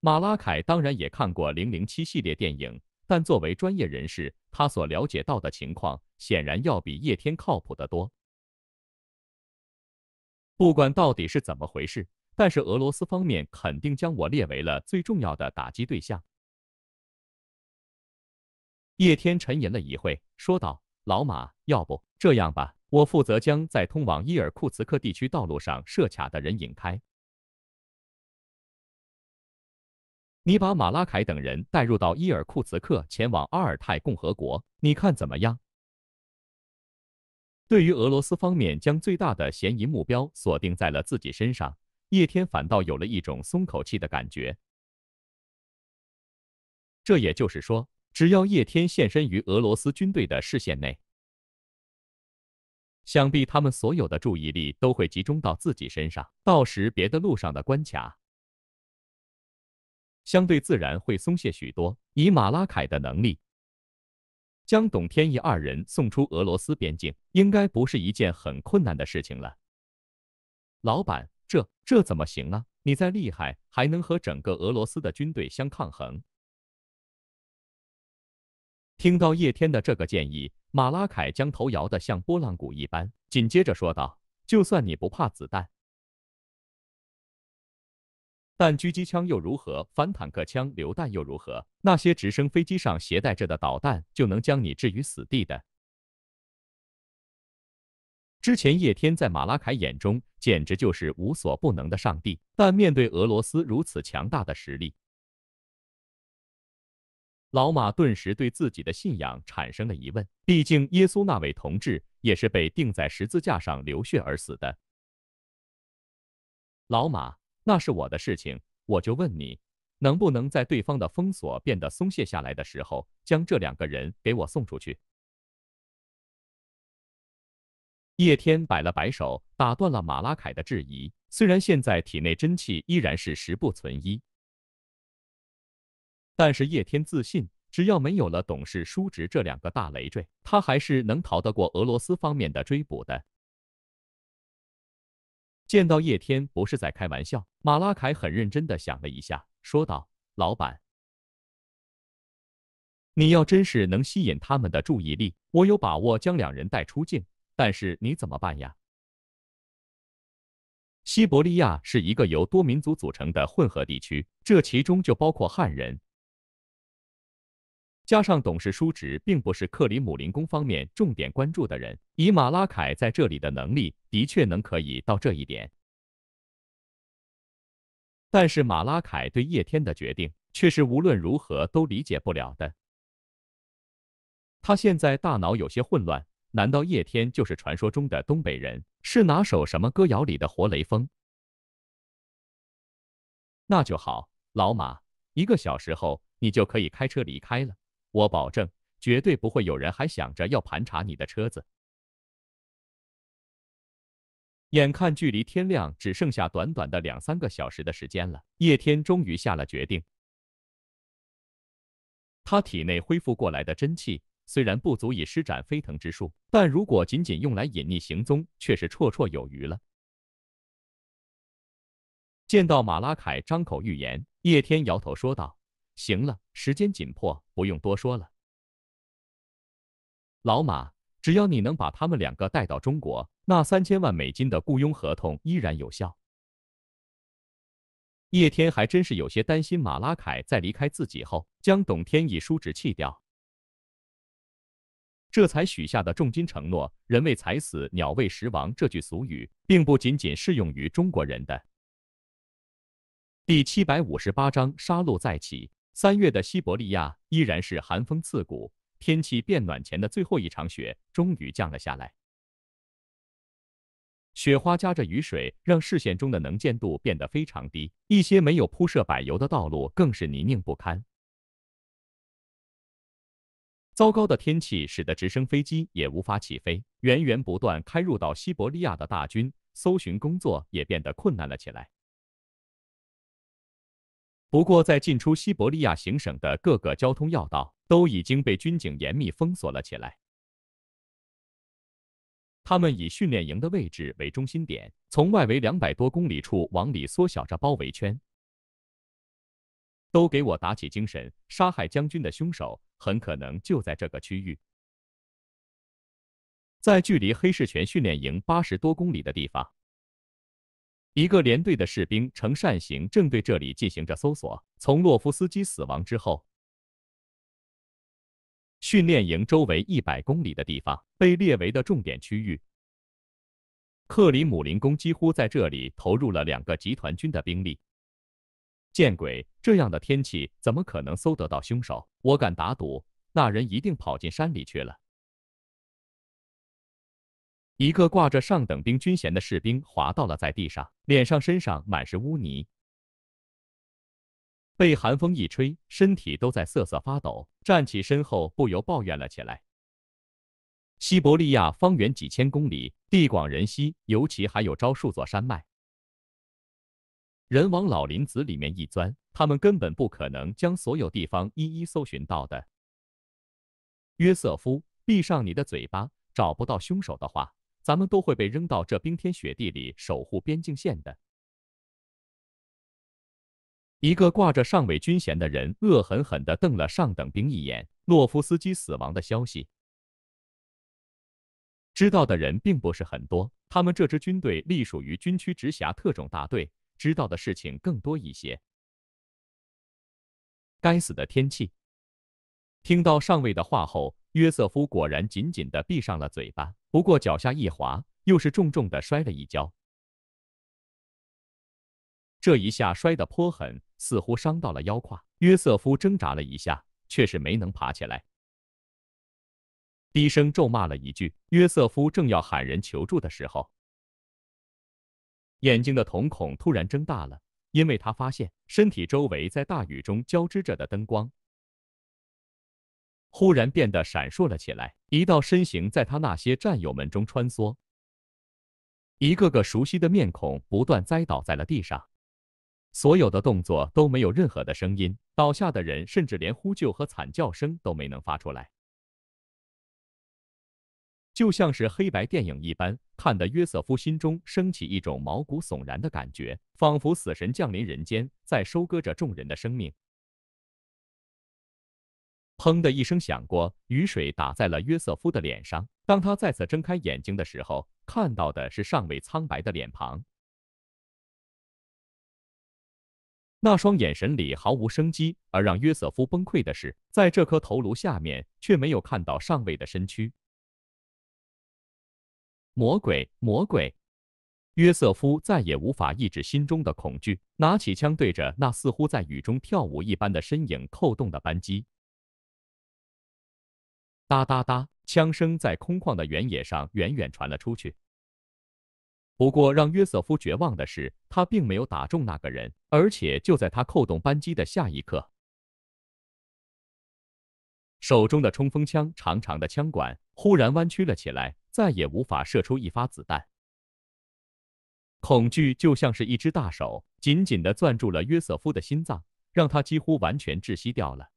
S1: 马拉凯当然也看过《零零七》系列电影，但作为专业人士，他所了解到的情况显然要比叶天靠谱的多。不管到底是怎么回事，但是俄罗斯方面肯定将我列为了最重要的打击对象。叶天沉吟了一会，说道：“老马，要不这样吧，我负责将在通往伊尔库茨克地区道路上设卡的人引开，你把马拉凯等人带入到伊尔库茨克，前往阿尔泰共和国，你看怎么样？”对于俄罗斯方面将最大的嫌疑目标锁定在了自己身上，叶天反倒有了一种松口气的感觉。这也就是说，只要叶天现身于俄罗斯军队的视线内，想必他们所有的注意力都会集中到自己身上，到时别的路上的关卡相对自然会松懈许多。以马拉凯的能力，将董天一二人送出俄罗斯边境，应该不是一件很困难的事情了。老板，这这怎么行啊？你再厉害，还能和整个俄罗斯的军队相抗衡？听到叶天的这个建议，马拉凯将头摇得像拨浪鼓一般，紧接着说道：“就算你不怕子弹。”但狙击枪又如何？反坦克枪、榴弹又如何？那些直升飞机上携带着的导弹就能将你置于死地的。之前叶天在马拉凯眼中简直就是无所不能的上帝，但面对俄罗斯如此强大的实力，老马顿时对自己的信仰产生了疑问。毕竟耶稣那位同志也是被钉在十字架上流血而死的。老马。那是我的事情，我就问你，能不能在对方的封锁变得松懈下来的时候，将这两个人给我送出去？叶天摆了摆手，打断了马拉凯的质疑。虽然现在体内真气依然是十不存一，但是叶天自信，只要没有了董事叔侄这两个大累赘，他还是能逃得过俄罗斯方面的追捕的。见到叶天不是在开玩笑，马拉凯很认真的想了一下，说道：“老板，你要真是能吸引他们的注意力，我有把握将两人带出境。但是你怎么办呀？西伯利亚是一个由多民族组成的混合地区，这其中就包括汉人。”加上董事叔侄并不是克里姆林宫方面重点关注的人，以马拉凯在这里的能力，的确能可以到这一点。但是马拉凯对叶天的决定却是无论如何都理解不了的。他现在大脑有些混乱，难道叶天就是传说中的东北人？是哪首什么歌谣里的活雷锋？那就好，老马，一个小时后你就可以开车离开了。我保证，绝对不会有人还想着要盘查你的车子。眼看距离天亮只剩下短短的两三个小时的时间了，叶天终于下了决定。他体内恢复过来的真气虽然不足以施展飞腾之术，但如果仅仅用来隐匿行踪，却是绰绰有余了。见到马拉凯张口欲言，叶天摇头说道。行了，时间紧迫，不用多说了。老马，只要你能把他们两个带到中国，那三千万美金的雇佣合同依然有效。叶天还真是有些担心马拉凯在离开自己后将董天意叔侄弃掉，这才许下的重金承诺。人为财死，鸟为食亡这句俗语，并不仅仅适用于中国人的。第七百五十八章：杀戮再起。三月的西伯利亚依然是寒风刺骨，天气变暖前的最后一场雪终于降了下来。雪花夹着雨水，让视线中的能见度变得非常低。一些没有铺设柏油的道路更是泥泞不堪。糟糕的天气使得直升飞机也无法起飞，源源不断开入到西伯利亚的大军，搜寻工作也变得困难了起来。不过，在进出西伯利亚行省的各个交通要道都已经被军警严密封锁了起来。他们以训练营的位置为中心点，从外围两百多公里处往里缩小着包围圈。都给我打起精神！杀害将军的凶手很可能就在这个区域，在距离黑市拳训练营八十多公里的地方。一个连队的士兵呈扇形，正对这里进行着搜索。从洛夫斯基死亡之后，训练营周围一百公里的地方被列为的重点区域。克里姆林宫几乎在这里投入了两个集团军的兵力。见鬼，这样的天气怎么可能搜得到凶手？我敢打赌，那人一定跑进山里去了。一个挂着上等兵军衔的士兵滑到了在地上，脸上、身上满是污泥，被寒风一吹，身体都在瑟瑟发抖。站起身后，不由抱怨了起来：“西伯利亚方圆几千公里，地广人稀，尤其还有招数座山脉，人往老林子里面一钻，他们根本不可能将所有地方一一搜寻到的。”约瑟夫，闭上你的嘴巴！找不到凶手的话。咱们都会被扔到这冰天雪地里守护边境线的。一个挂着上尉军衔的人恶狠狠地瞪了上等兵一眼。洛夫斯基死亡的消息，知道的人并不是很多。他们这支军队隶属于军区直辖特种大队，知道的事情更多一些。该死的天气！听到上尉的话后，约瑟夫果然紧紧的闭上了嘴巴。不过脚下一滑，又是重重的摔了一跤。这一下摔得颇狠，似乎伤到了腰胯。约瑟夫挣扎了一下，却是没能爬起来，低声咒骂了一句。约瑟夫正要喊人求助的时候，眼睛的瞳孔突然睁大了，因为他发现身体周围在大雨中交织着的灯光。忽然变得闪烁了起来，一道身形在他那些战友们中穿梭，一个个熟悉的面孔不断栽倒在了地上，所有的动作都没有任何的声音，倒下的人甚至连呼救和惨叫声都没能发出来，就像是黑白电影一般，看得约瑟夫心中升起一种毛骨悚然的感觉，仿佛死神降临人间，在收割着众人的生命。砰的一声响过，雨水打在了约瑟夫的脸上。当他再次睁开眼睛的时候，看到的是上尉苍白的脸庞，那双眼神里毫无生机。而让约瑟夫崩溃的是，在这颗头颅下面却没有看到上尉的身躯。魔鬼，魔鬼！约瑟夫再也无法抑制心中的恐惧，拿起枪对着那似乎在雨中跳舞一般的身影扣动了扳机。哒哒哒！枪声在空旷的原野上远远传了出去。不过，让约瑟夫绝望的是，他并没有打中那个人，而且就在他扣动扳机的下一刻，手中的冲锋枪长长的枪管忽然弯曲了起来，再也无法射出一发子弹。恐惧就像是一只大手，紧紧地攥住了约瑟夫的心脏，让他几乎完全窒息掉了。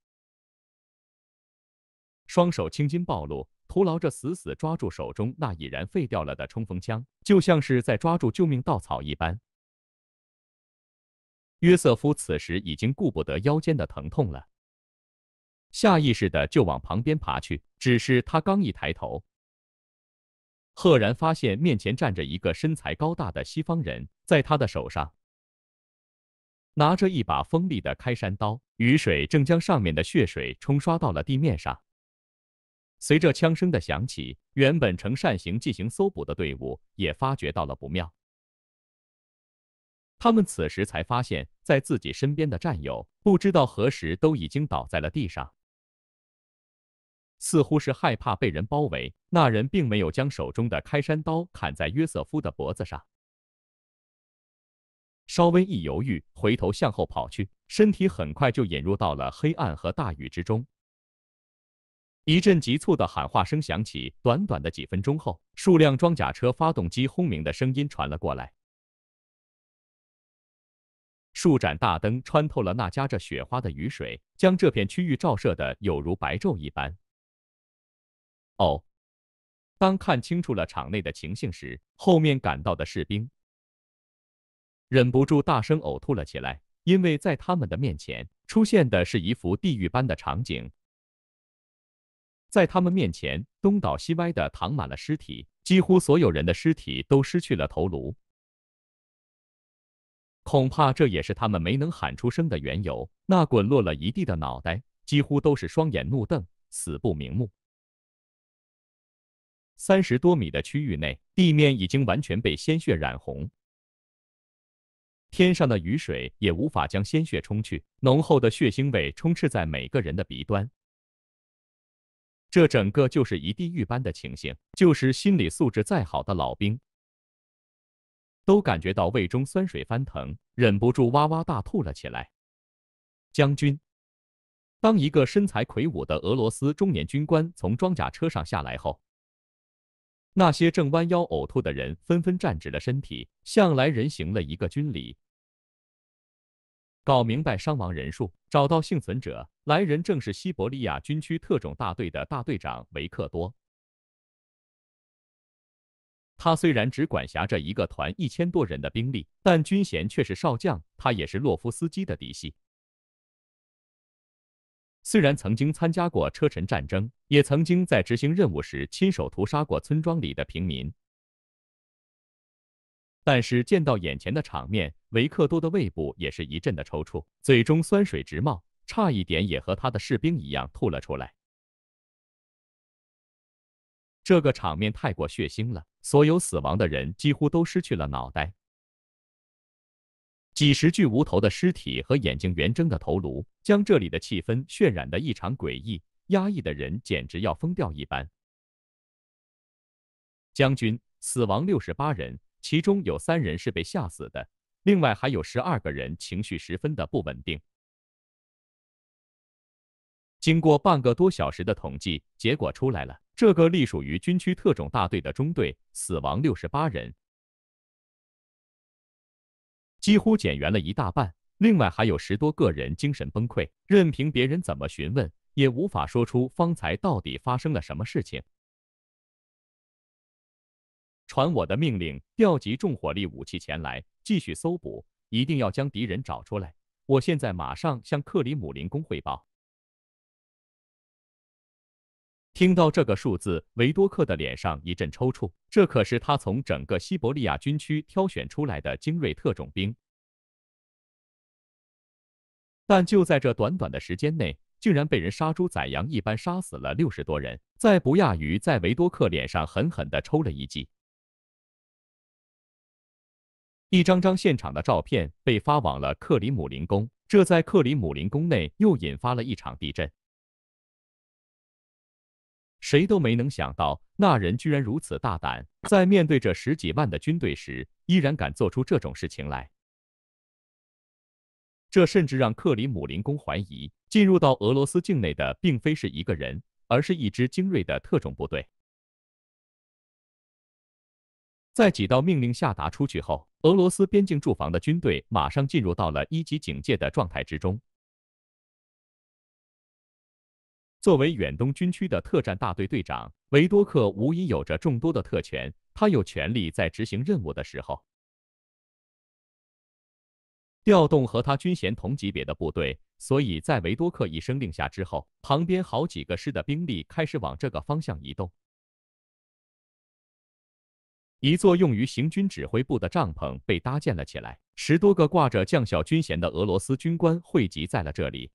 S1: 双手青筋暴露，徒劳着死死抓住手中那已然废掉了的冲锋枪，就像是在抓住救命稻草一般。约瑟夫此时已经顾不得腰间的疼痛了，下意识的就往旁边爬去。只是他刚一抬头，赫然发现面前站着一个身材高大的西方人，在他的手上拿着一把锋利的开山刀，雨水正将上面的血水冲刷到了地面上。随着枪声的响起，原本呈扇形进行搜捕的队伍也发觉到了不妙。他们此时才发现，在自己身边的战友，不知道何时都已经倒在了地上。似乎是害怕被人包围，那人并没有将手中的开山刀砍在约瑟夫的脖子上，稍微一犹豫，回头向后跑去，身体很快就引入到了黑暗和大雨之中。一阵急促的喊话声响起，短短的几分钟后，数辆装甲车发动机轰鸣的声音传了过来，数盏大灯穿透了那夹着雪花的雨水，将这片区域照射的有如白昼一般。哦，当看清楚了场内的情形时，后面赶到的士兵忍不住大声呕吐了起来，因为在他们的面前出现的是一幅地狱般的场景。在他们面前，东倒西歪的躺满了尸体，几乎所有人的尸体都失去了头颅。恐怕这也是他们没能喊出声的缘由。那滚落了一地的脑袋，几乎都是双眼怒瞪，死不瞑目。三十多米的区域内，地面已经完全被鲜血染红，天上的雨水也无法将鲜血冲去，浓厚的血腥味充斥在每个人的鼻端。这整个就是一地狱般的情形，就是心理素质再好的老兵，都感觉到胃中酸水翻腾，忍不住哇哇大吐了起来。将军，当一个身材魁梧的俄罗斯中年军官从装甲车上下来后，那些正弯腰呕吐的人纷纷站直了身体，向来人行了一个军礼。搞明白伤亡人数，找到幸存者。来人正是西伯利亚军区特种大队的大队长维克多。他虽然只管辖着一个团一千多人的兵力，但军衔却是少将。他也是洛夫斯基的嫡系。虽然曾经参加过车臣战争，也曾经在执行任务时亲手屠杀过村庄里的平民。但是见到眼前的场面，维克多的胃部也是一阵的抽搐，嘴中酸水直冒，差一点也和他的士兵一样吐了出来。这个场面太过血腥了，所有死亡的人几乎都失去了脑袋，几十具无头的尸体和眼睛圆睁的头颅，将这里的气氛渲染的异常诡异，压抑的人简直要疯掉一般。将军，死亡六十八人。其中有三人是被吓死的，另外还有十二个人情绪十分的不稳定。经过半个多小时的统计，结果出来了：这个隶属于军区特种大队的中队，死亡六十八人，几乎减员了一大半。另外还有十多个人精神崩溃，任凭别人怎么询问，也无法说出方才到底发生了什么事情。传我的命令，调集重火力武器前来，继续搜捕，一定要将敌人找出来。我现在马上向克里姆林宫汇报。听到这个数字，维多克的脸上一阵抽搐。这可是他从整个西伯利亚军区挑选出来的精锐特种兵，但就在这短短的时间内，竟然被人杀猪宰羊一般杀死了六十多人，再不亚于在维多克脸上狠狠的抽了一记。一张张现场的照片被发往了克里姆林宫，这在克里姆林宫内又引发了一场地震。谁都没能想到，那人居然如此大胆，在面对着十几万的军队时，依然敢做出这种事情来。这甚至让克里姆林宫怀疑，进入到俄罗斯境内的并非是一个人，而是一支精锐的特种部队。在几道命令下达出去后，俄罗斯边境驻防的军队马上进入到了一级警戒的状态之中。作为远东军区的特战大队队长，维多克无疑有着众多的特权，他有权利在执行任务的时候调动和他军衔同级别的部队。所以在维多克一声令下之后，旁边好几个师的兵力开始往这个方向移动。一座用于行军指挥部的帐篷被搭建了起来，十多个挂着将校军衔的俄罗斯军官汇集在了这里，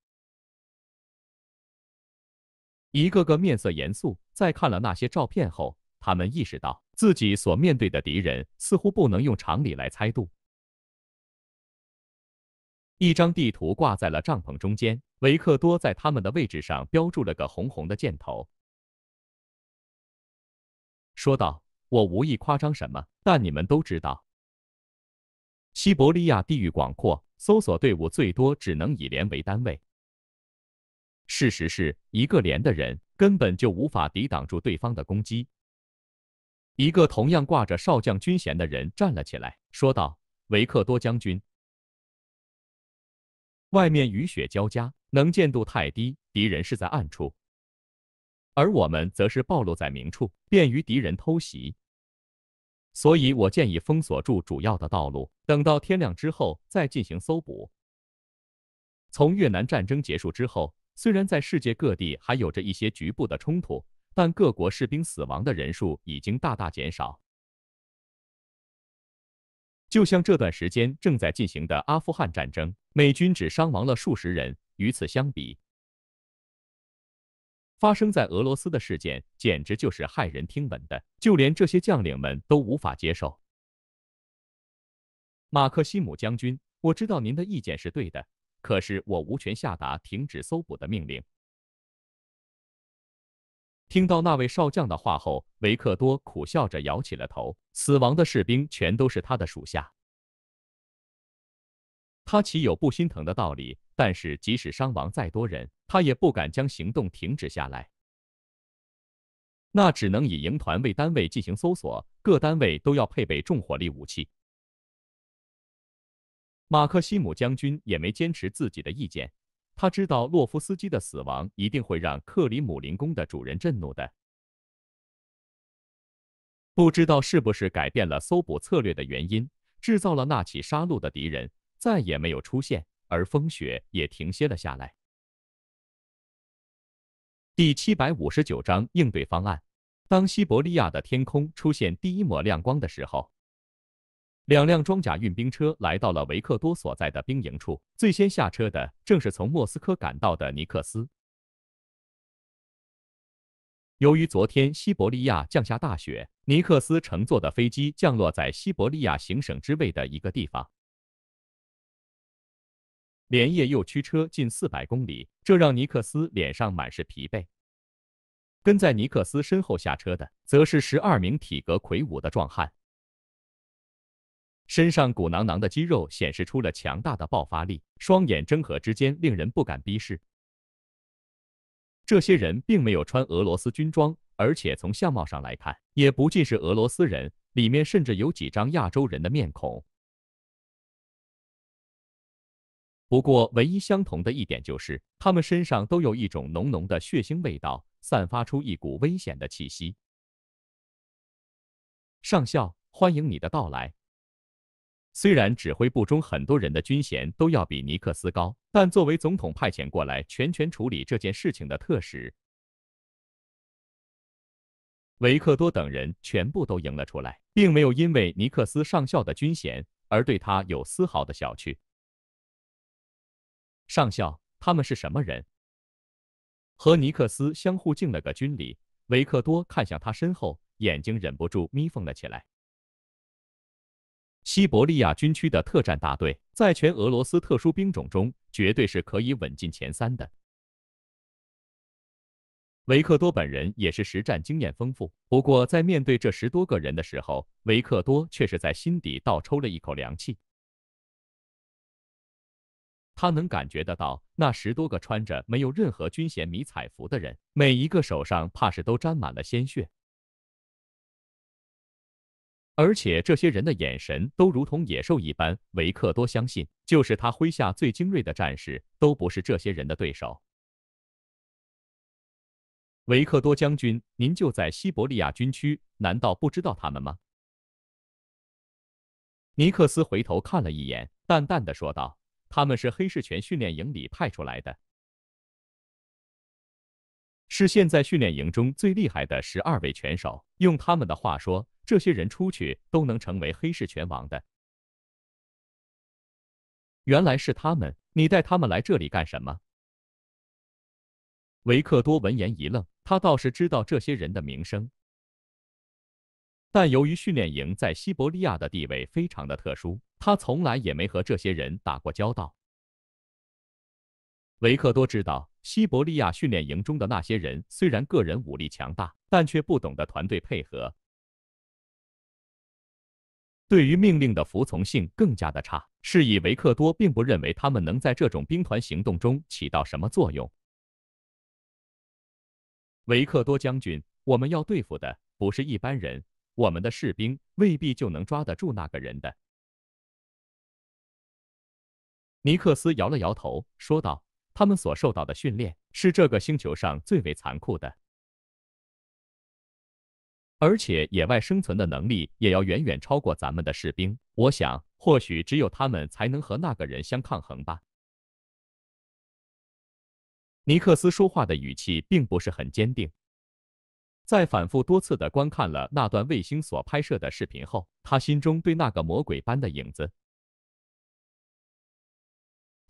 S1: 一个个面色严肃。在看了那些照片后，他们意识到自己所面对的敌人似乎不能用常理来猜度。一张地图挂在了帐篷中间，维克多在他们的位置上标注了个红红的箭头，说道。我无意夸张什么，但你们都知道，西伯利亚地域广阔，搜索队伍最多只能以连为单位。事实是一个连的人根本就无法抵挡住对方的攻击。一个同样挂着少将军衔的人站了起来，说道：“维克多将军，外面雨雪交加，能见度太低，敌人是在暗处，而我们则是暴露在明处，便于敌人偷袭。”所以我建议封锁住主要的道路，等到天亮之后再进行搜捕。从越南战争结束之后，虽然在世界各地还有着一些局部的冲突，但各国士兵死亡的人数已经大大减少。就像这段时间正在进行的阿富汗战争，美军只伤亡了数十人。与此相比，发生在俄罗斯的事件简直就是骇人听闻的，就连这些将领们都无法接受。马克西姆将军，我知道您的意见是对的，可是我无权下达停止搜捕的命令。听到那位少将的话后，维克多苦笑着摇起了头。死亡的士兵全都是他的属下。他岂有不心疼的道理？但是即使伤亡再多人，他也不敢将行动停止下来。那只能以营团为单位进行搜索，各单位都要配备重火力武器。马克西姆将军也没坚持自己的意见，他知道洛夫斯基的死亡一定会让克里姆林宫的主人震怒的。不知道是不是改变了搜捕策略的原因，制造了那起杀戮的敌人。再也没有出现，而风雪也停歇了下来。第七百五十九章应对方案。当西伯利亚的天空出现第一抹亮光的时候，两辆装甲运兵车来到了维克多所在的兵营处。最先下车的正是从莫斯科赶到的尼克斯。由于昨天西伯利亚降下大雪，尼克斯乘坐的飞机降落在西伯利亚行省之位的一个地方。连夜又驱车近四百公里，这让尼克斯脸上满是疲惫。跟在尼克斯身后下车的，则是十二名体格魁梧的壮汉，身上鼓囊囊的肌肉显示出了强大的爆发力，双眼睁合之间令人不敢逼视。这些人并没有穿俄罗斯军装，而且从相貌上来看，也不尽是俄罗斯人，里面甚至有几张亚洲人的面孔。不过，唯一相同的一点就是，他们身上都有一种浓浓的血腥味道，散发出一股危险的气息。上校，欢迎你的到来。虽然指挥部中很多人的军衔都要比尼克斯高，但作为总统派遣过来全权处理这件事情的特使，维克多等人全部都迎了出来，并没有因为尼克斯上校的军衔而对他有丝毫的小觑。上校，他们是什么人？和尼克斯相互敬了个军礼。维克多看向他身后，眼睛忍不住眯缝了起来。西伯利亚军区的特战大队，在全俄罗斯特殊兵种中，绝对是可以稳进前三的。维克多本人也是实战经验丰富，不过在面对这十多个人的时候，维克多却是在心底倒抽了一口凉气。他能感觉得到，那十多个穿着没有任何军衔迷彩服的人，每一个手上怕是都沾满了鲜血，而且这些人的眼神都如同野兽一般。维克多相信，就是他麾下最精锐的战士，都不是这些人的对手。维克多将军，您就在西伯利亚军区，难道不知道他们吗？尼克斯回头看了一眼，淡淡的说道。他们是黑市拳训练营里派出来的，是现在训练营中最厉害的十二位拳手。用他们的话说，这些人出去都能成为黑市拳王的。原来是他们，你带他们来这里干什么？维克多闻言一愣，他倒是知道这些人的名声，但由于训练营在西伯利亚的地位非常的特殊。他从来也没和这些人打过交道。维克多知道，西伯利亚训练营中的那些人虽然个人武力强大，但却不懂得团队配合，对于命令的服从性更加的差。是以维克多并不认为他们能在这种兵团行动中起到什么作用。维克多将军，我们要对付的不是一般人，我们的士兵未必就能抓得住那个人的。尼克斯摇了摇头，说道：“他们所受到的训练是这个星球上最为残酷的，而且野外生存的能力也要远远超过咱们的士兵。我想，或许只有他们才能和那个人相抗衡吧。”尼克斯说话的语气并不是很坚定。在反复多次的观看了那段卫星所拍摄的视频后，他心中对那个魔鬼般的影子。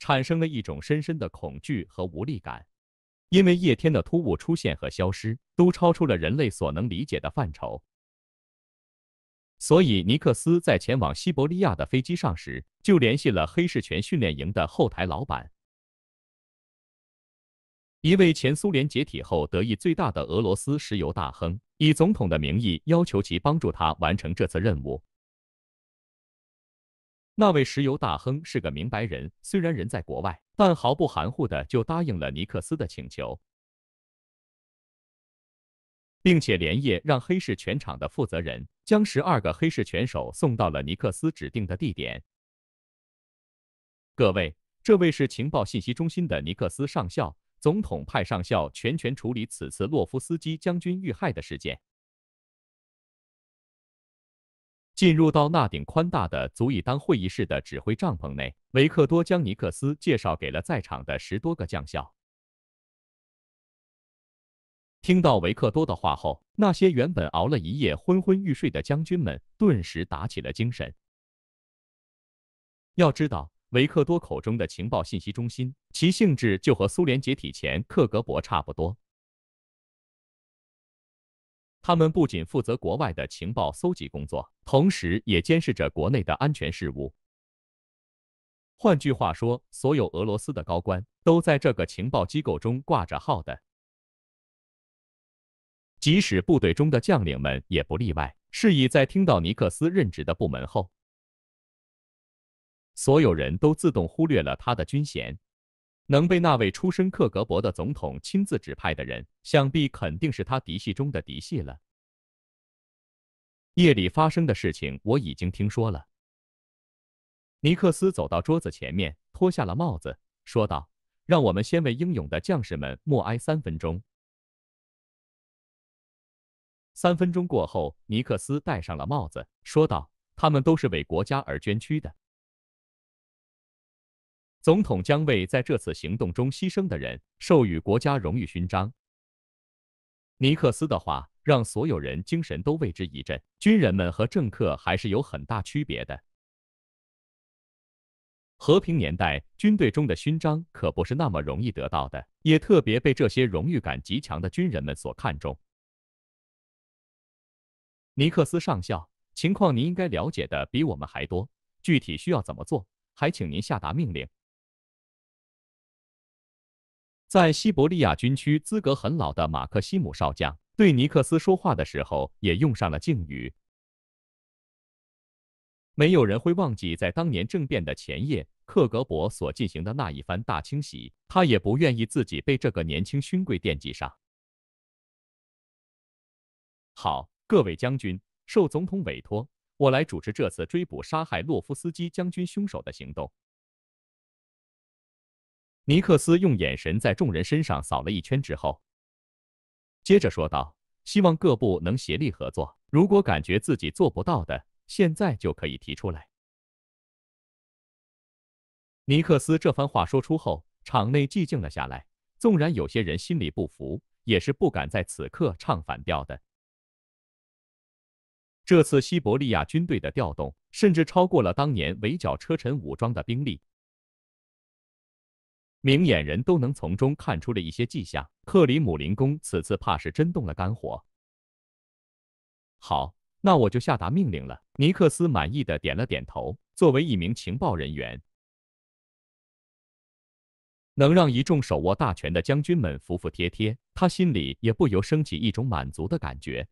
S1: 产生了一种深深的恐惧和无力感，因为叶天的突兀出现和消失都超出了人类所能理解的范畴。所以，尼克斯在前往西伯利亚的飞机上时，就联系了黑市拳训练营的后台老板，一位前苏联解体后得益最大的俄罗斯石油大亨，以总统的名义要求其帮助他完成这次任务。那位石油大亨是个明白人，虽然人在国外，但毫不含糊的就答应了尼克斯的请求，并且连夜让黑市全场的负责人将十二个黑市拳手送到了尼克斯指定的地点。各位，这位是情报信息中心的尼克斯上校，总统派上校全权处理此次洛夫斯基将军遇害的事件。进入到那顶宽大的、足以当会议室的指挥帐篷内，维克多将尼克斯介绍给了在场的十多个将校。听到维克多的话后，那些原本熬了一夜、昏昏欲睡的将军们顿时打起了精神。要知道，维克多口中的情报信息中心，其性质就和苏联解体前克格勃差不多。他们不仅负责国外的情报搜集工作，同时也监视着国内的安全事务。换句话说，所有俄罗斯的高官都在这个情报机构中挂着号的，即使部队中的将领们也不例外。是以，在听到尼克斯任职的部门后，所有人都自动忽略了他的军衔。能被那位出身克格勃的总统亲自指派的人，想必肯定是他嫡系中的嫡系了。夜里发生的事情我已经听说了。尼克斯走到桌子前面，脱下了帽子，说道：“让我们先为英勇的将士们默哀三分钟。”三分钟过后，尼克斯戴上了帽子，说道：“他们都是为国家而捐躯的。”总统将为在这次行动中牺牲的人授予国家荣誉勋章。尼克斯的话让所有人精神都为之一振。军人们和政客还是有很大区别的。和平年代，军队中的勋章可不是那么容易得到的，也特别被这些荣誉感极强的军人们所看重。尼克斯上校，情况您应该了解的比我们还多，具体需要怎么做，还请您下达命令。在西伯利亚军区资格很老的马克西姆少将对尼克斯说话的时候，也用上了敬语。没有人会忘记在当年政变的前夜，克格勃所进行的那一番大清洗。他也不愿意自己被这个年轻勋贵惦记上。好，各位将军，受总统委托，我来主持这次追捕杀害洛夫斯基将军凶手的行动。尼克斯用眼神在众人身上扫了一圈之后，接着说道：“希望各部能协力合作，如果感觉自己做不到的，现在就可以提出来。”尼克斯这番话说出后，场内寂静了下来。纵然有些人心里不服，也是不敢在此刻唱反调的。这次西伯利亚军队的调动，甚至超过了当年围剿车臣武装的兵力。明眼人都能从中看出了一些迹象，克里姆林宫此次怕是真动了肝火。好，那我就下达命令了。尼克斯满意的点了点头。作为一名情报人员，能让一众手握大权的将军们服服帖帖，他心里也不由升起一种满足的感觉。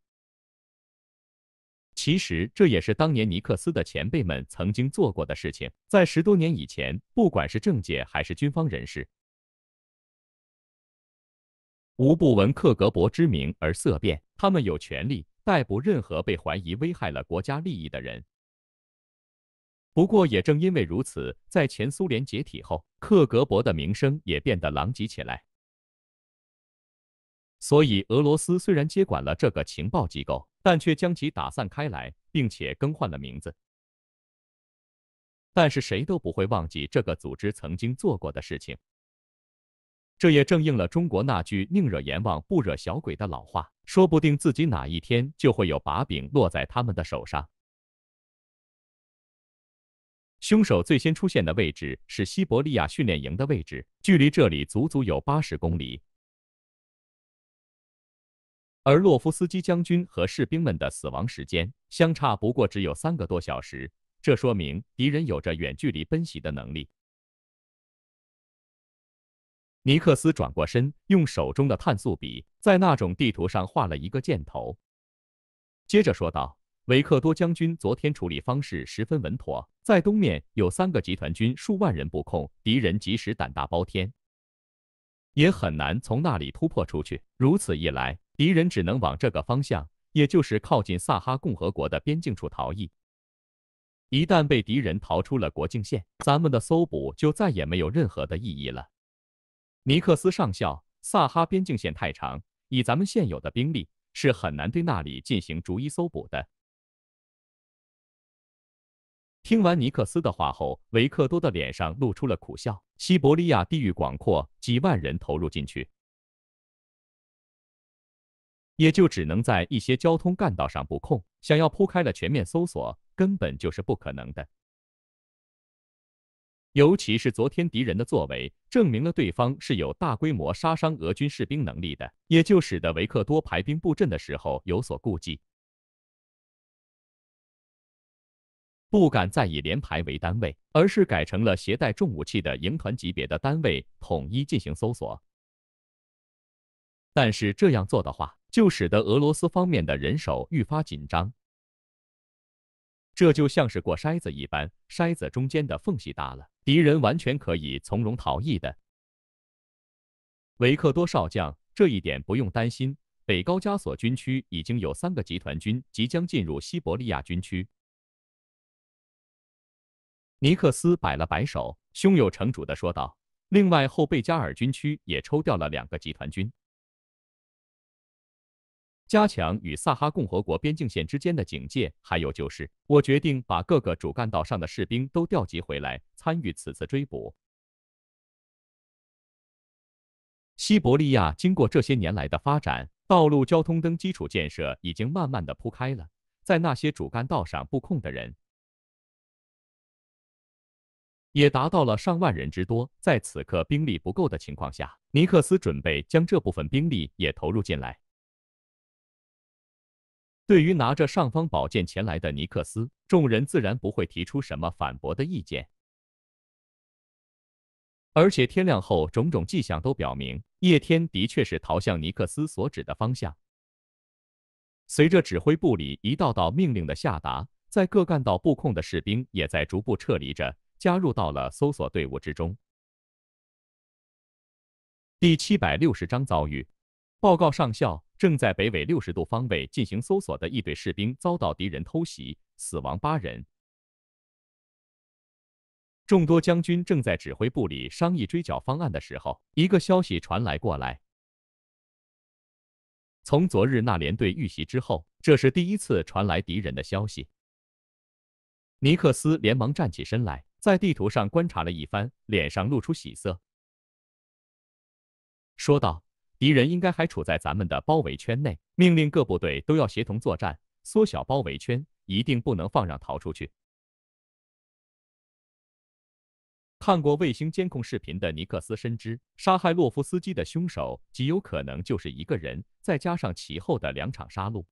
S1: 其实这也是当年尼克斯的前辈们曾经做过的事情。在十多年以前，不管是政界还是军方人士，无不闻克格勃之名而色变。他们有权利逮捕任何被怀疑危害了国家利益的人。不过也正因为如此，在前苏联解体后，克格勃的名声也变得狼藉起来。所以，俄罗斯虽然接管了这个情报机构，但却将其打散开来，并且更换了名字。但是谁都不会忘记这个组织曾经做过的事情。这也正应了中国那句“宁惹阎王，不惹小鬼”的老话，说不定自己哪一天就会有把柄落在他们的手上。凶手最先出现的位置是西伯利亚训练营的位置，距离这里足足有八十公里。而洛夫斯基将军和士兵们的死亡时间相差不过只有三个多小时，这说明敌人有着远距离奔袭的能力。尼克斯转过身，用手中的碳素笔在那种地图上画了一个箭头，接着说道：“维克多将军昨天处理方式十分稳妥，在东面有三个集团军，数万人布控，敌人即使胆大包天，也很难从那里突破出去。如此一来。”敌人只能往这个方向，也就是靠近萨哈共和国的边境处逃逸。一旦被敌人逃出了国境线，咱们的搜捕就再也没有任何的意义了。尼克斯上校，萨哈边境线太长，以咱们现有的兵力，是很难对那里进行逐一搜捕的。听完尼克斯的话后，维克多的脸上露出了苦笑。西伯利亚地域广阔，几万人投入进去。也就只能在一些交通干道上布控，想要铺开了全面搜索，根本就是不可能的。尤其是昨天敌人的作为，证明了对方是有大规模杀伤俄军士兵能力的，也就使得维克多排兵布阵的时候有所顾忌，不敢再以连排为单位，而是改成了携带重武器的营团级别的单位，统一进行搜索。但是这样做的话，就使得俄罗斯方面的人手愈发紧张。这就像是过筛子一般，筛子中间的缝隙大了，敌人完全可以从容逃逸的。维克多少将，这一点不用担心。北高加索军区已经有三个集团军即将进入西伯利亚军区。尼克斯摆了摆手，胸有成竹的说道：“另外，后贝加尔军区也抽调了两个集团军。”加强与萨哈共和国边境线之间的警戒，还有就是，我决定把各个主干道上的士兵都调集回来，参与此次追捕。西伯利亚经过这些年来的发展，道路交通等基础建设已经慢慢的铺开了，在那些主干道上布控的人，也达到了上万人之多。在此刻兵力不够的情况下，尼克斯准备将这部分兵力也投入进来。对于拿着尚方宝剑前来的尼克斯，众人自然不会提出什么反驳的意见。而且天亮后，种种迹象都表明，叶天的确是逃向尼克斯所指的方向。随着指挥部里一道道命令的下达，在各干道布控的士兵也在逐步撤离着，加入到了搜索队伍之中。第七百六十章遭遇。报告上校。正在北纬六十度方位进行搜索的一队士兵遭到敌人偷袭，死亡八人。众多将军正在指挥部里商议追剿方案的时候，一个消息传来过来。从昨日那连队遇袭之后，这是第一次传来敌人的消息。尼克斯连忙站起身来，在地图上观察了一番，脸上露出喜色，说道。敌人应该还处在咱们的包围圈内，命令各部队都要协同作战，缩小包围圈，一定不能放让逃出去。看过卫星监控视频的尼克斯深知，杀害洛夫斯基的凶手极有可能就是一个人，再加上其后的两场杀戮，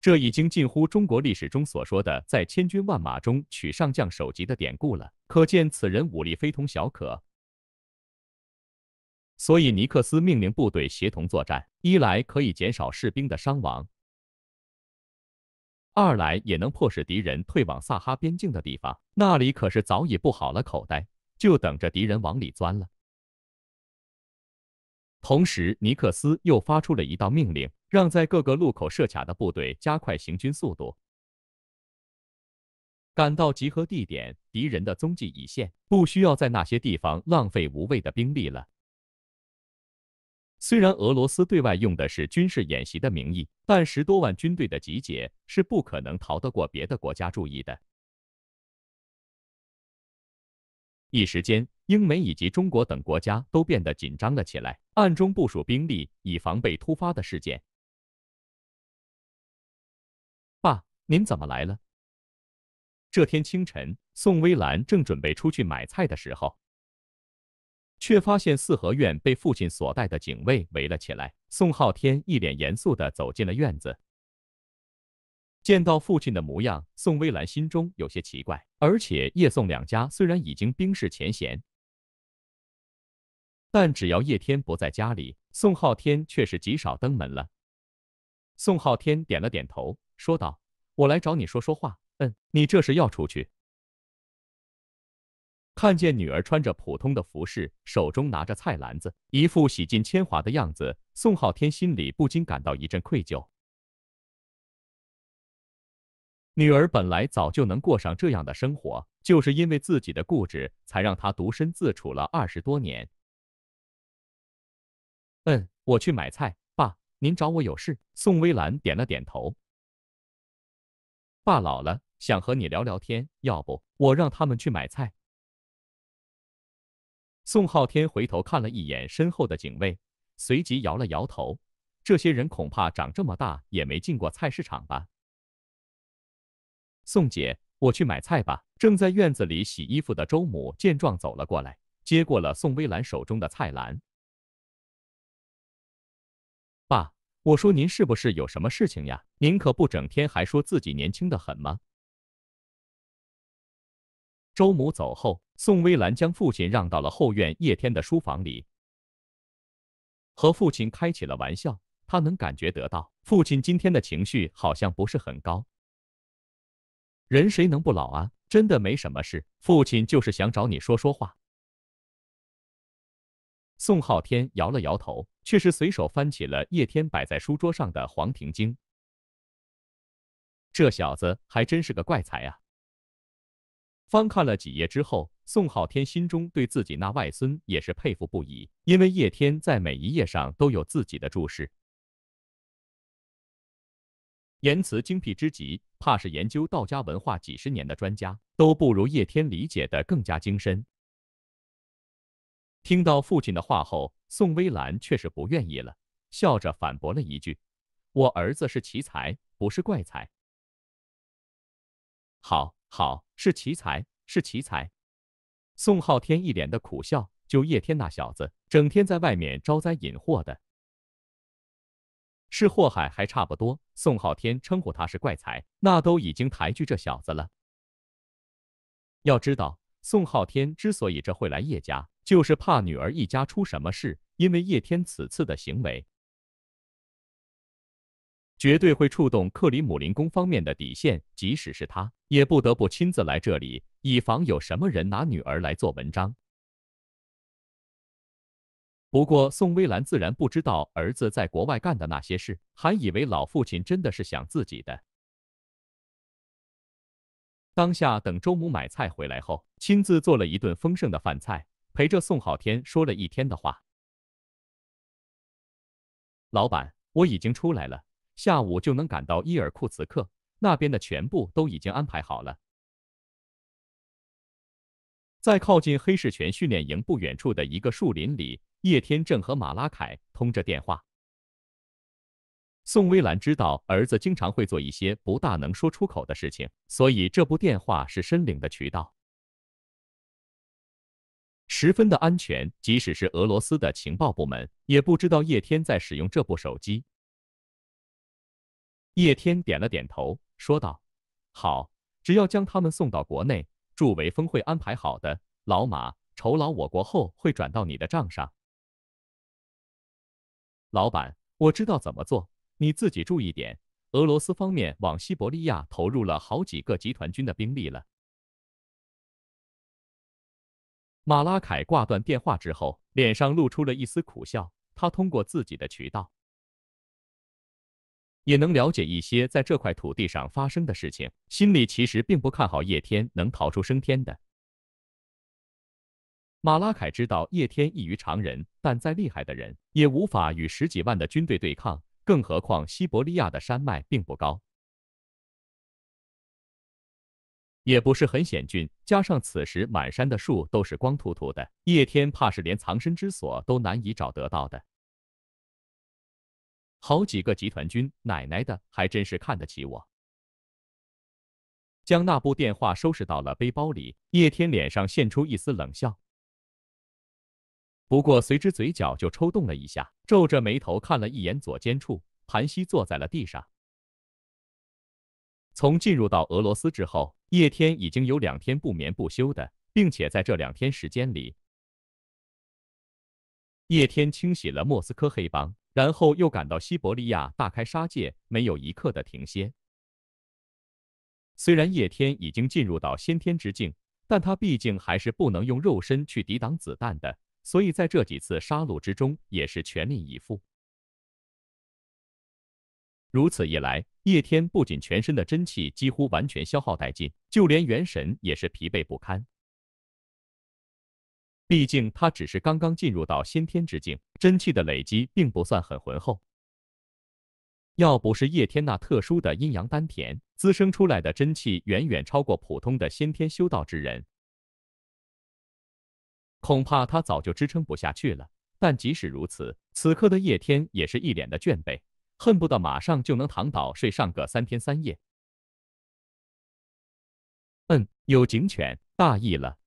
S1: 这已经近乎中国历史中所说的在千军万马中取上将首级的典故了。可见此人武力非同小可。所以，尼克斯命令部队协同作战，一来可以减少士兵的伤亡，二来也能迫使敌人退往萨哈边境的地方。那里可是早已布好了口袋，就等着敌人往里钻了。同时，尼克斯又发出了一道命令，让在各个路口设卡的部队加快行军速度。赶到集合地点，敌人的踪迹已现，不需要在那些地方浪费无谓的兵力了。虽然俄罗斯对外用的是军事演习的名义，但十多万军队的集结是不可能逃得过别的国家注意的。一时间，英美以及中国等国家都变得紧张了起来，暗中部署兵力，以防备突发的事件。爸，您怎么来了？这天清晨，宋微澜正准备出去买菜的时候。却发现四合院被父亲所带的警卫围了起来。宋浩天一脸严肃的走进了院子，见到父亲的模样，宋微澜心中有些奇怪。而且叶宋两家虽然已经冰释前嫌，但只要叶天不在家里，宋浩天却是极少登门了。宋浩天点了点头，说道：“我来找你说说话。嗯，你这是要出去？”看见女儿穿着普通的服饰，手中拿着菜篮子，一副洗尽铅华的样子，宋浩天心里不禁感到一阵愧疚。女儿本来早就能过上这样的生活，就是因为自己的固执，才让她独身自处了二十多年。嗯，我去买菜，爸，您找我有事？宋微澜点了点头。爸老了，想和你聊聊天，要不我让他们去买菜。宋浩天回头看了一眼身后的警卫，随即摇了摇头。这些人恐怕长这么大也没进过菜市场吧？宋姐，我去买菜吧。正在院子里洗衣服的周母见状走了过来，接过了宋微澜手中的菜篮。爸，我说您是不是有什么事情呀？您可不整天还说自己年轻的很吗？周母走后，宋微澜将父亲让到了后院叶天的书房里，和父亲开起了玩笑。他能感觉得到，父亲今天的情绪好像不是很高。人谁能不老啊？真的没什么事，父亲就是想找你说说话。宋昊天摇了摇头，却是随手翻起了叶天摆在书桌上的《黄庭经》。这小子还真是个怪才啊！翻看了几页之后，宋浩天心中对自己那外孙也是佩服不已，因为叶天在每一页上都有自己的注释，言辞精辟之极，怕是研究道家文化几十年的专家都不如叶天理解的更加精深。听到父亲的话后，宋微澜却是不愿意了，笑着反驳了一句：“我儿子是奇才，不是怪才。”好，好。是奇才，是奇才。宋浩天一脸的苦笑，就叶天那小子，整天在外面招灾引祸的，是祸害还差不多。宋浩天称呼他是怪才，那都已经抬举这小子了。要知道，宋浩天之所以这会来叶家，就是怕女儿一家出什么事，因为叶天此次的行为。绝对会触动克里姆林宫方面的底线，即使是他，也不得不亲自来这里，以防有什么人拿女儿来做文章。不过宋微兰自然不知道儿子在国外干的那些事，还以为老父亲真的是想自己的。当下，等周母买菜回来后，亲自做了一顿丰盛的饭菜，陪着宋浩天说了一天的话。老板，我已经出来了。下午就能赶到伊尔库茨克那边的全部都已经安排好了。在靠近黑市拳训练营不远处的一个树林里，叶天正和马拉凯通着电话。宋微澜知道儿子经常会做一些不大能说出口的事情，所以这部电话是申领的渠道，十分的安全。即使是俄罗斯的情报部门，也不知道叶天在使用这部手机。叶天点了点头，说道：“好，只要将他们送到国内，祝维峰会安排好的。老马，酬劳我国后会转到你的账上。”老板，我知道怎么做，你自己注意点。俄罗斯方面往西伯利亚投入了好几个集团军的兵力了。马拉凯挂断电话之后，脸上露出了一丝苦笑。他通过自己的渠道。也能了解一些在这块土地上发生的事情，心里其实并不看好叶天能逃出升天的。马拉凯知道叶天异于常人，但再厉害的人也无法与十几万的军队对抗，更何况西伯利亚的山脉并不高，也不是很险峻，加上此时满山的树都是光秃秃的，叶天怕是连藏身之所都难以找得到的。好几个集团军，奶奶的，还真是看得起我。将那部电话收拾到了背包里，叶天脸上现出一丝冷笑。不过随之嘴角就抽动了一下，皱着眉头看了一眼左肩处，盘膝坐在了地上。从进入到俄罗斯之后，叶天已经有两天不眠不休的，并且在这两天时间里，叶天清洗了莫斯科黑帮。然后又赶到西伯利亚大开杀戒，没有一刻的停歇。虽然叶天已经进入到先天之境，但他毕竟还是不能用肉身去抵挡子弹的，所以在这几次杀戮之中也是全力以赴。如此一来，叶天不仅全身的真气几乎完全消耗殆尽，就连元神也是疲惫不堪。毕竟他只是刚刚进入到先天之境，真气的累积并不算很浑厚。要不是叶天那特殊的阴阳丹田滋生出来的真气远远超过普通的先天修道之人，恐怕他早就支撑不下去了。但即使如此，此刻的叶天也是一脸的倦惫，恨不得马上就能躺倒睡上个三天三夜。嗯，有警犬，大意了。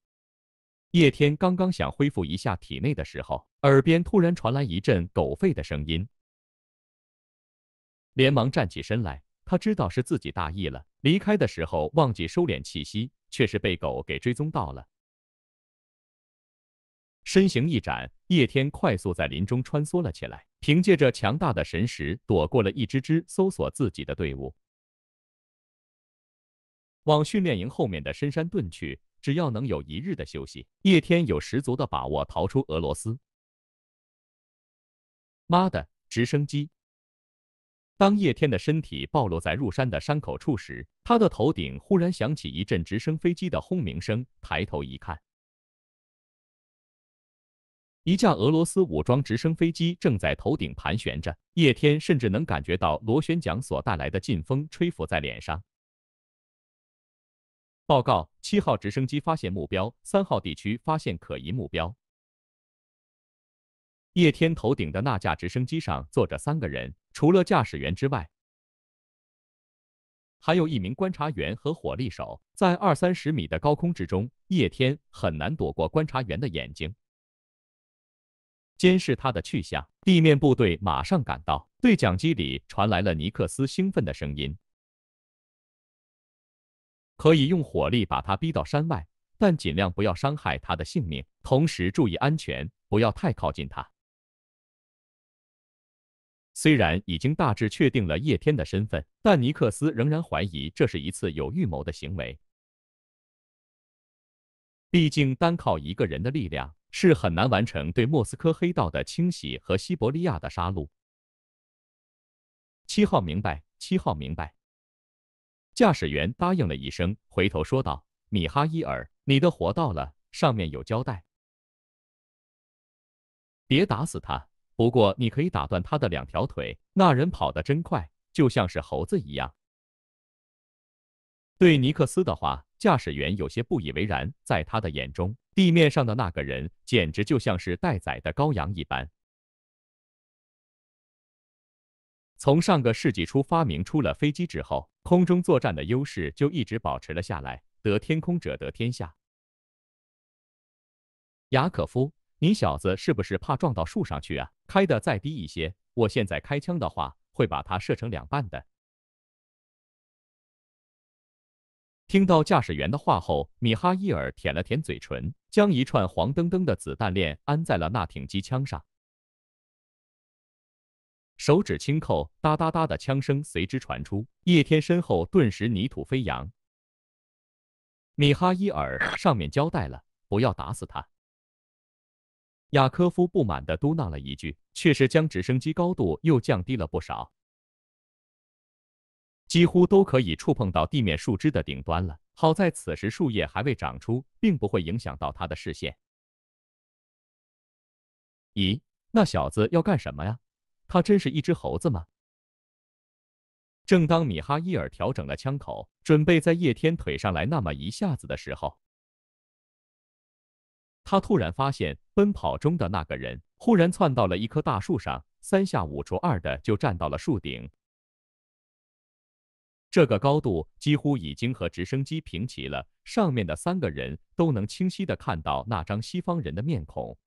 S1: 叶天刚刚想恢复一下体内的时候，耳边突然传来一阵狗吠的声音，连忙站起身来。他知道是自己大意了，离开的时候忘记收敛气息，却是被狗给追踪到了。身形一展，叶天快速在林中穿梭了起来，凭借着强大的神识，躲过了一只只搜索自己的队伍，往训练营后面的深山遁去。只要能有一日的休息，叶天有十足的把握逃出俄罗斯。妈的，直升机！当叶天的身体暴露在入山的山口处时，他的头顶忽然响起一阵直升飞机的轰鸣声。抬头一看，一架俄罗斯武装直升飞机正在头顶盘旋着。叶天甚至能感觉到螺旋桨所带来的劲风吹拂在脸上。报告七号直升机发现目标，三号地区发现可疑目标。叶天头顶的那架直升机上坐着三个人，除了驾驶员之外，还有一名观察员和火力手。在二三十米的高空之中，叶天很难躲过观察员的眼睛，监视他的去向。地面部队马上赶到，对讲机里传来了尼克斯兴奋的声音。可以用火力把他逼到山外，但尽量不要伤害他的性命，同时注意安全，不要太靠近他。虽然已经大致确定了叶天的身份，但尼克斯仍然怀疑这是一次有预谋的行为。毕竟，单靠一个人的力量是很难完成对莫斯科黑道的清洗和西伯利亚的杀戮。七号明白，七号明白。驾驶员答应了一声，回头说道：“米哈伊尔，你的活到了，上面有交代。别打死他，不过你可以打断他的两条腿。那人跑得真快，就像是猴子一样。”对尼克斯的话，驾驶员有些不以为然，在他的眼中，地面上的那个人简直就像是待宰的羔羊一般。从上个世纪初发明出了飞机之后，空中作战的优势就一直保持了下来。得天空者得天下。雅可夫，你小子是不是怕撞到树上去啊？开的再低一些，我现在开枪的话会把它射成两半的。听到驾驶员的话后，米哈伊尔舔了舔嘴唇，将一串黄澄澄的子弹链安在了那挺机枪上。手指轻扣，哒哒哒的枪声随之传出。叶天身后顿时泥土飞扬。米哈伊尔，上面交代了，不要打死他。雅科夫不满地嘟囔了一句，却是将直升机高度又降低了不少，几乎都可以触碰到地面树枝的顶端了。好在此时树叶还未长出，并不会影响到他的视线。咦，那小子要干什么呀？他真是一只猴子吗？正当米哈伊尔调整了枪口，准备在叶天腿上来那么一下子的时候，他突然发现奔跑中的那个人忽然窜到了一棵大树上，三下五除二的就站到了树顶。这个高度几乎已经和直升机平齐了，上面的三个人都能清晰的看到那张西方人的面孔。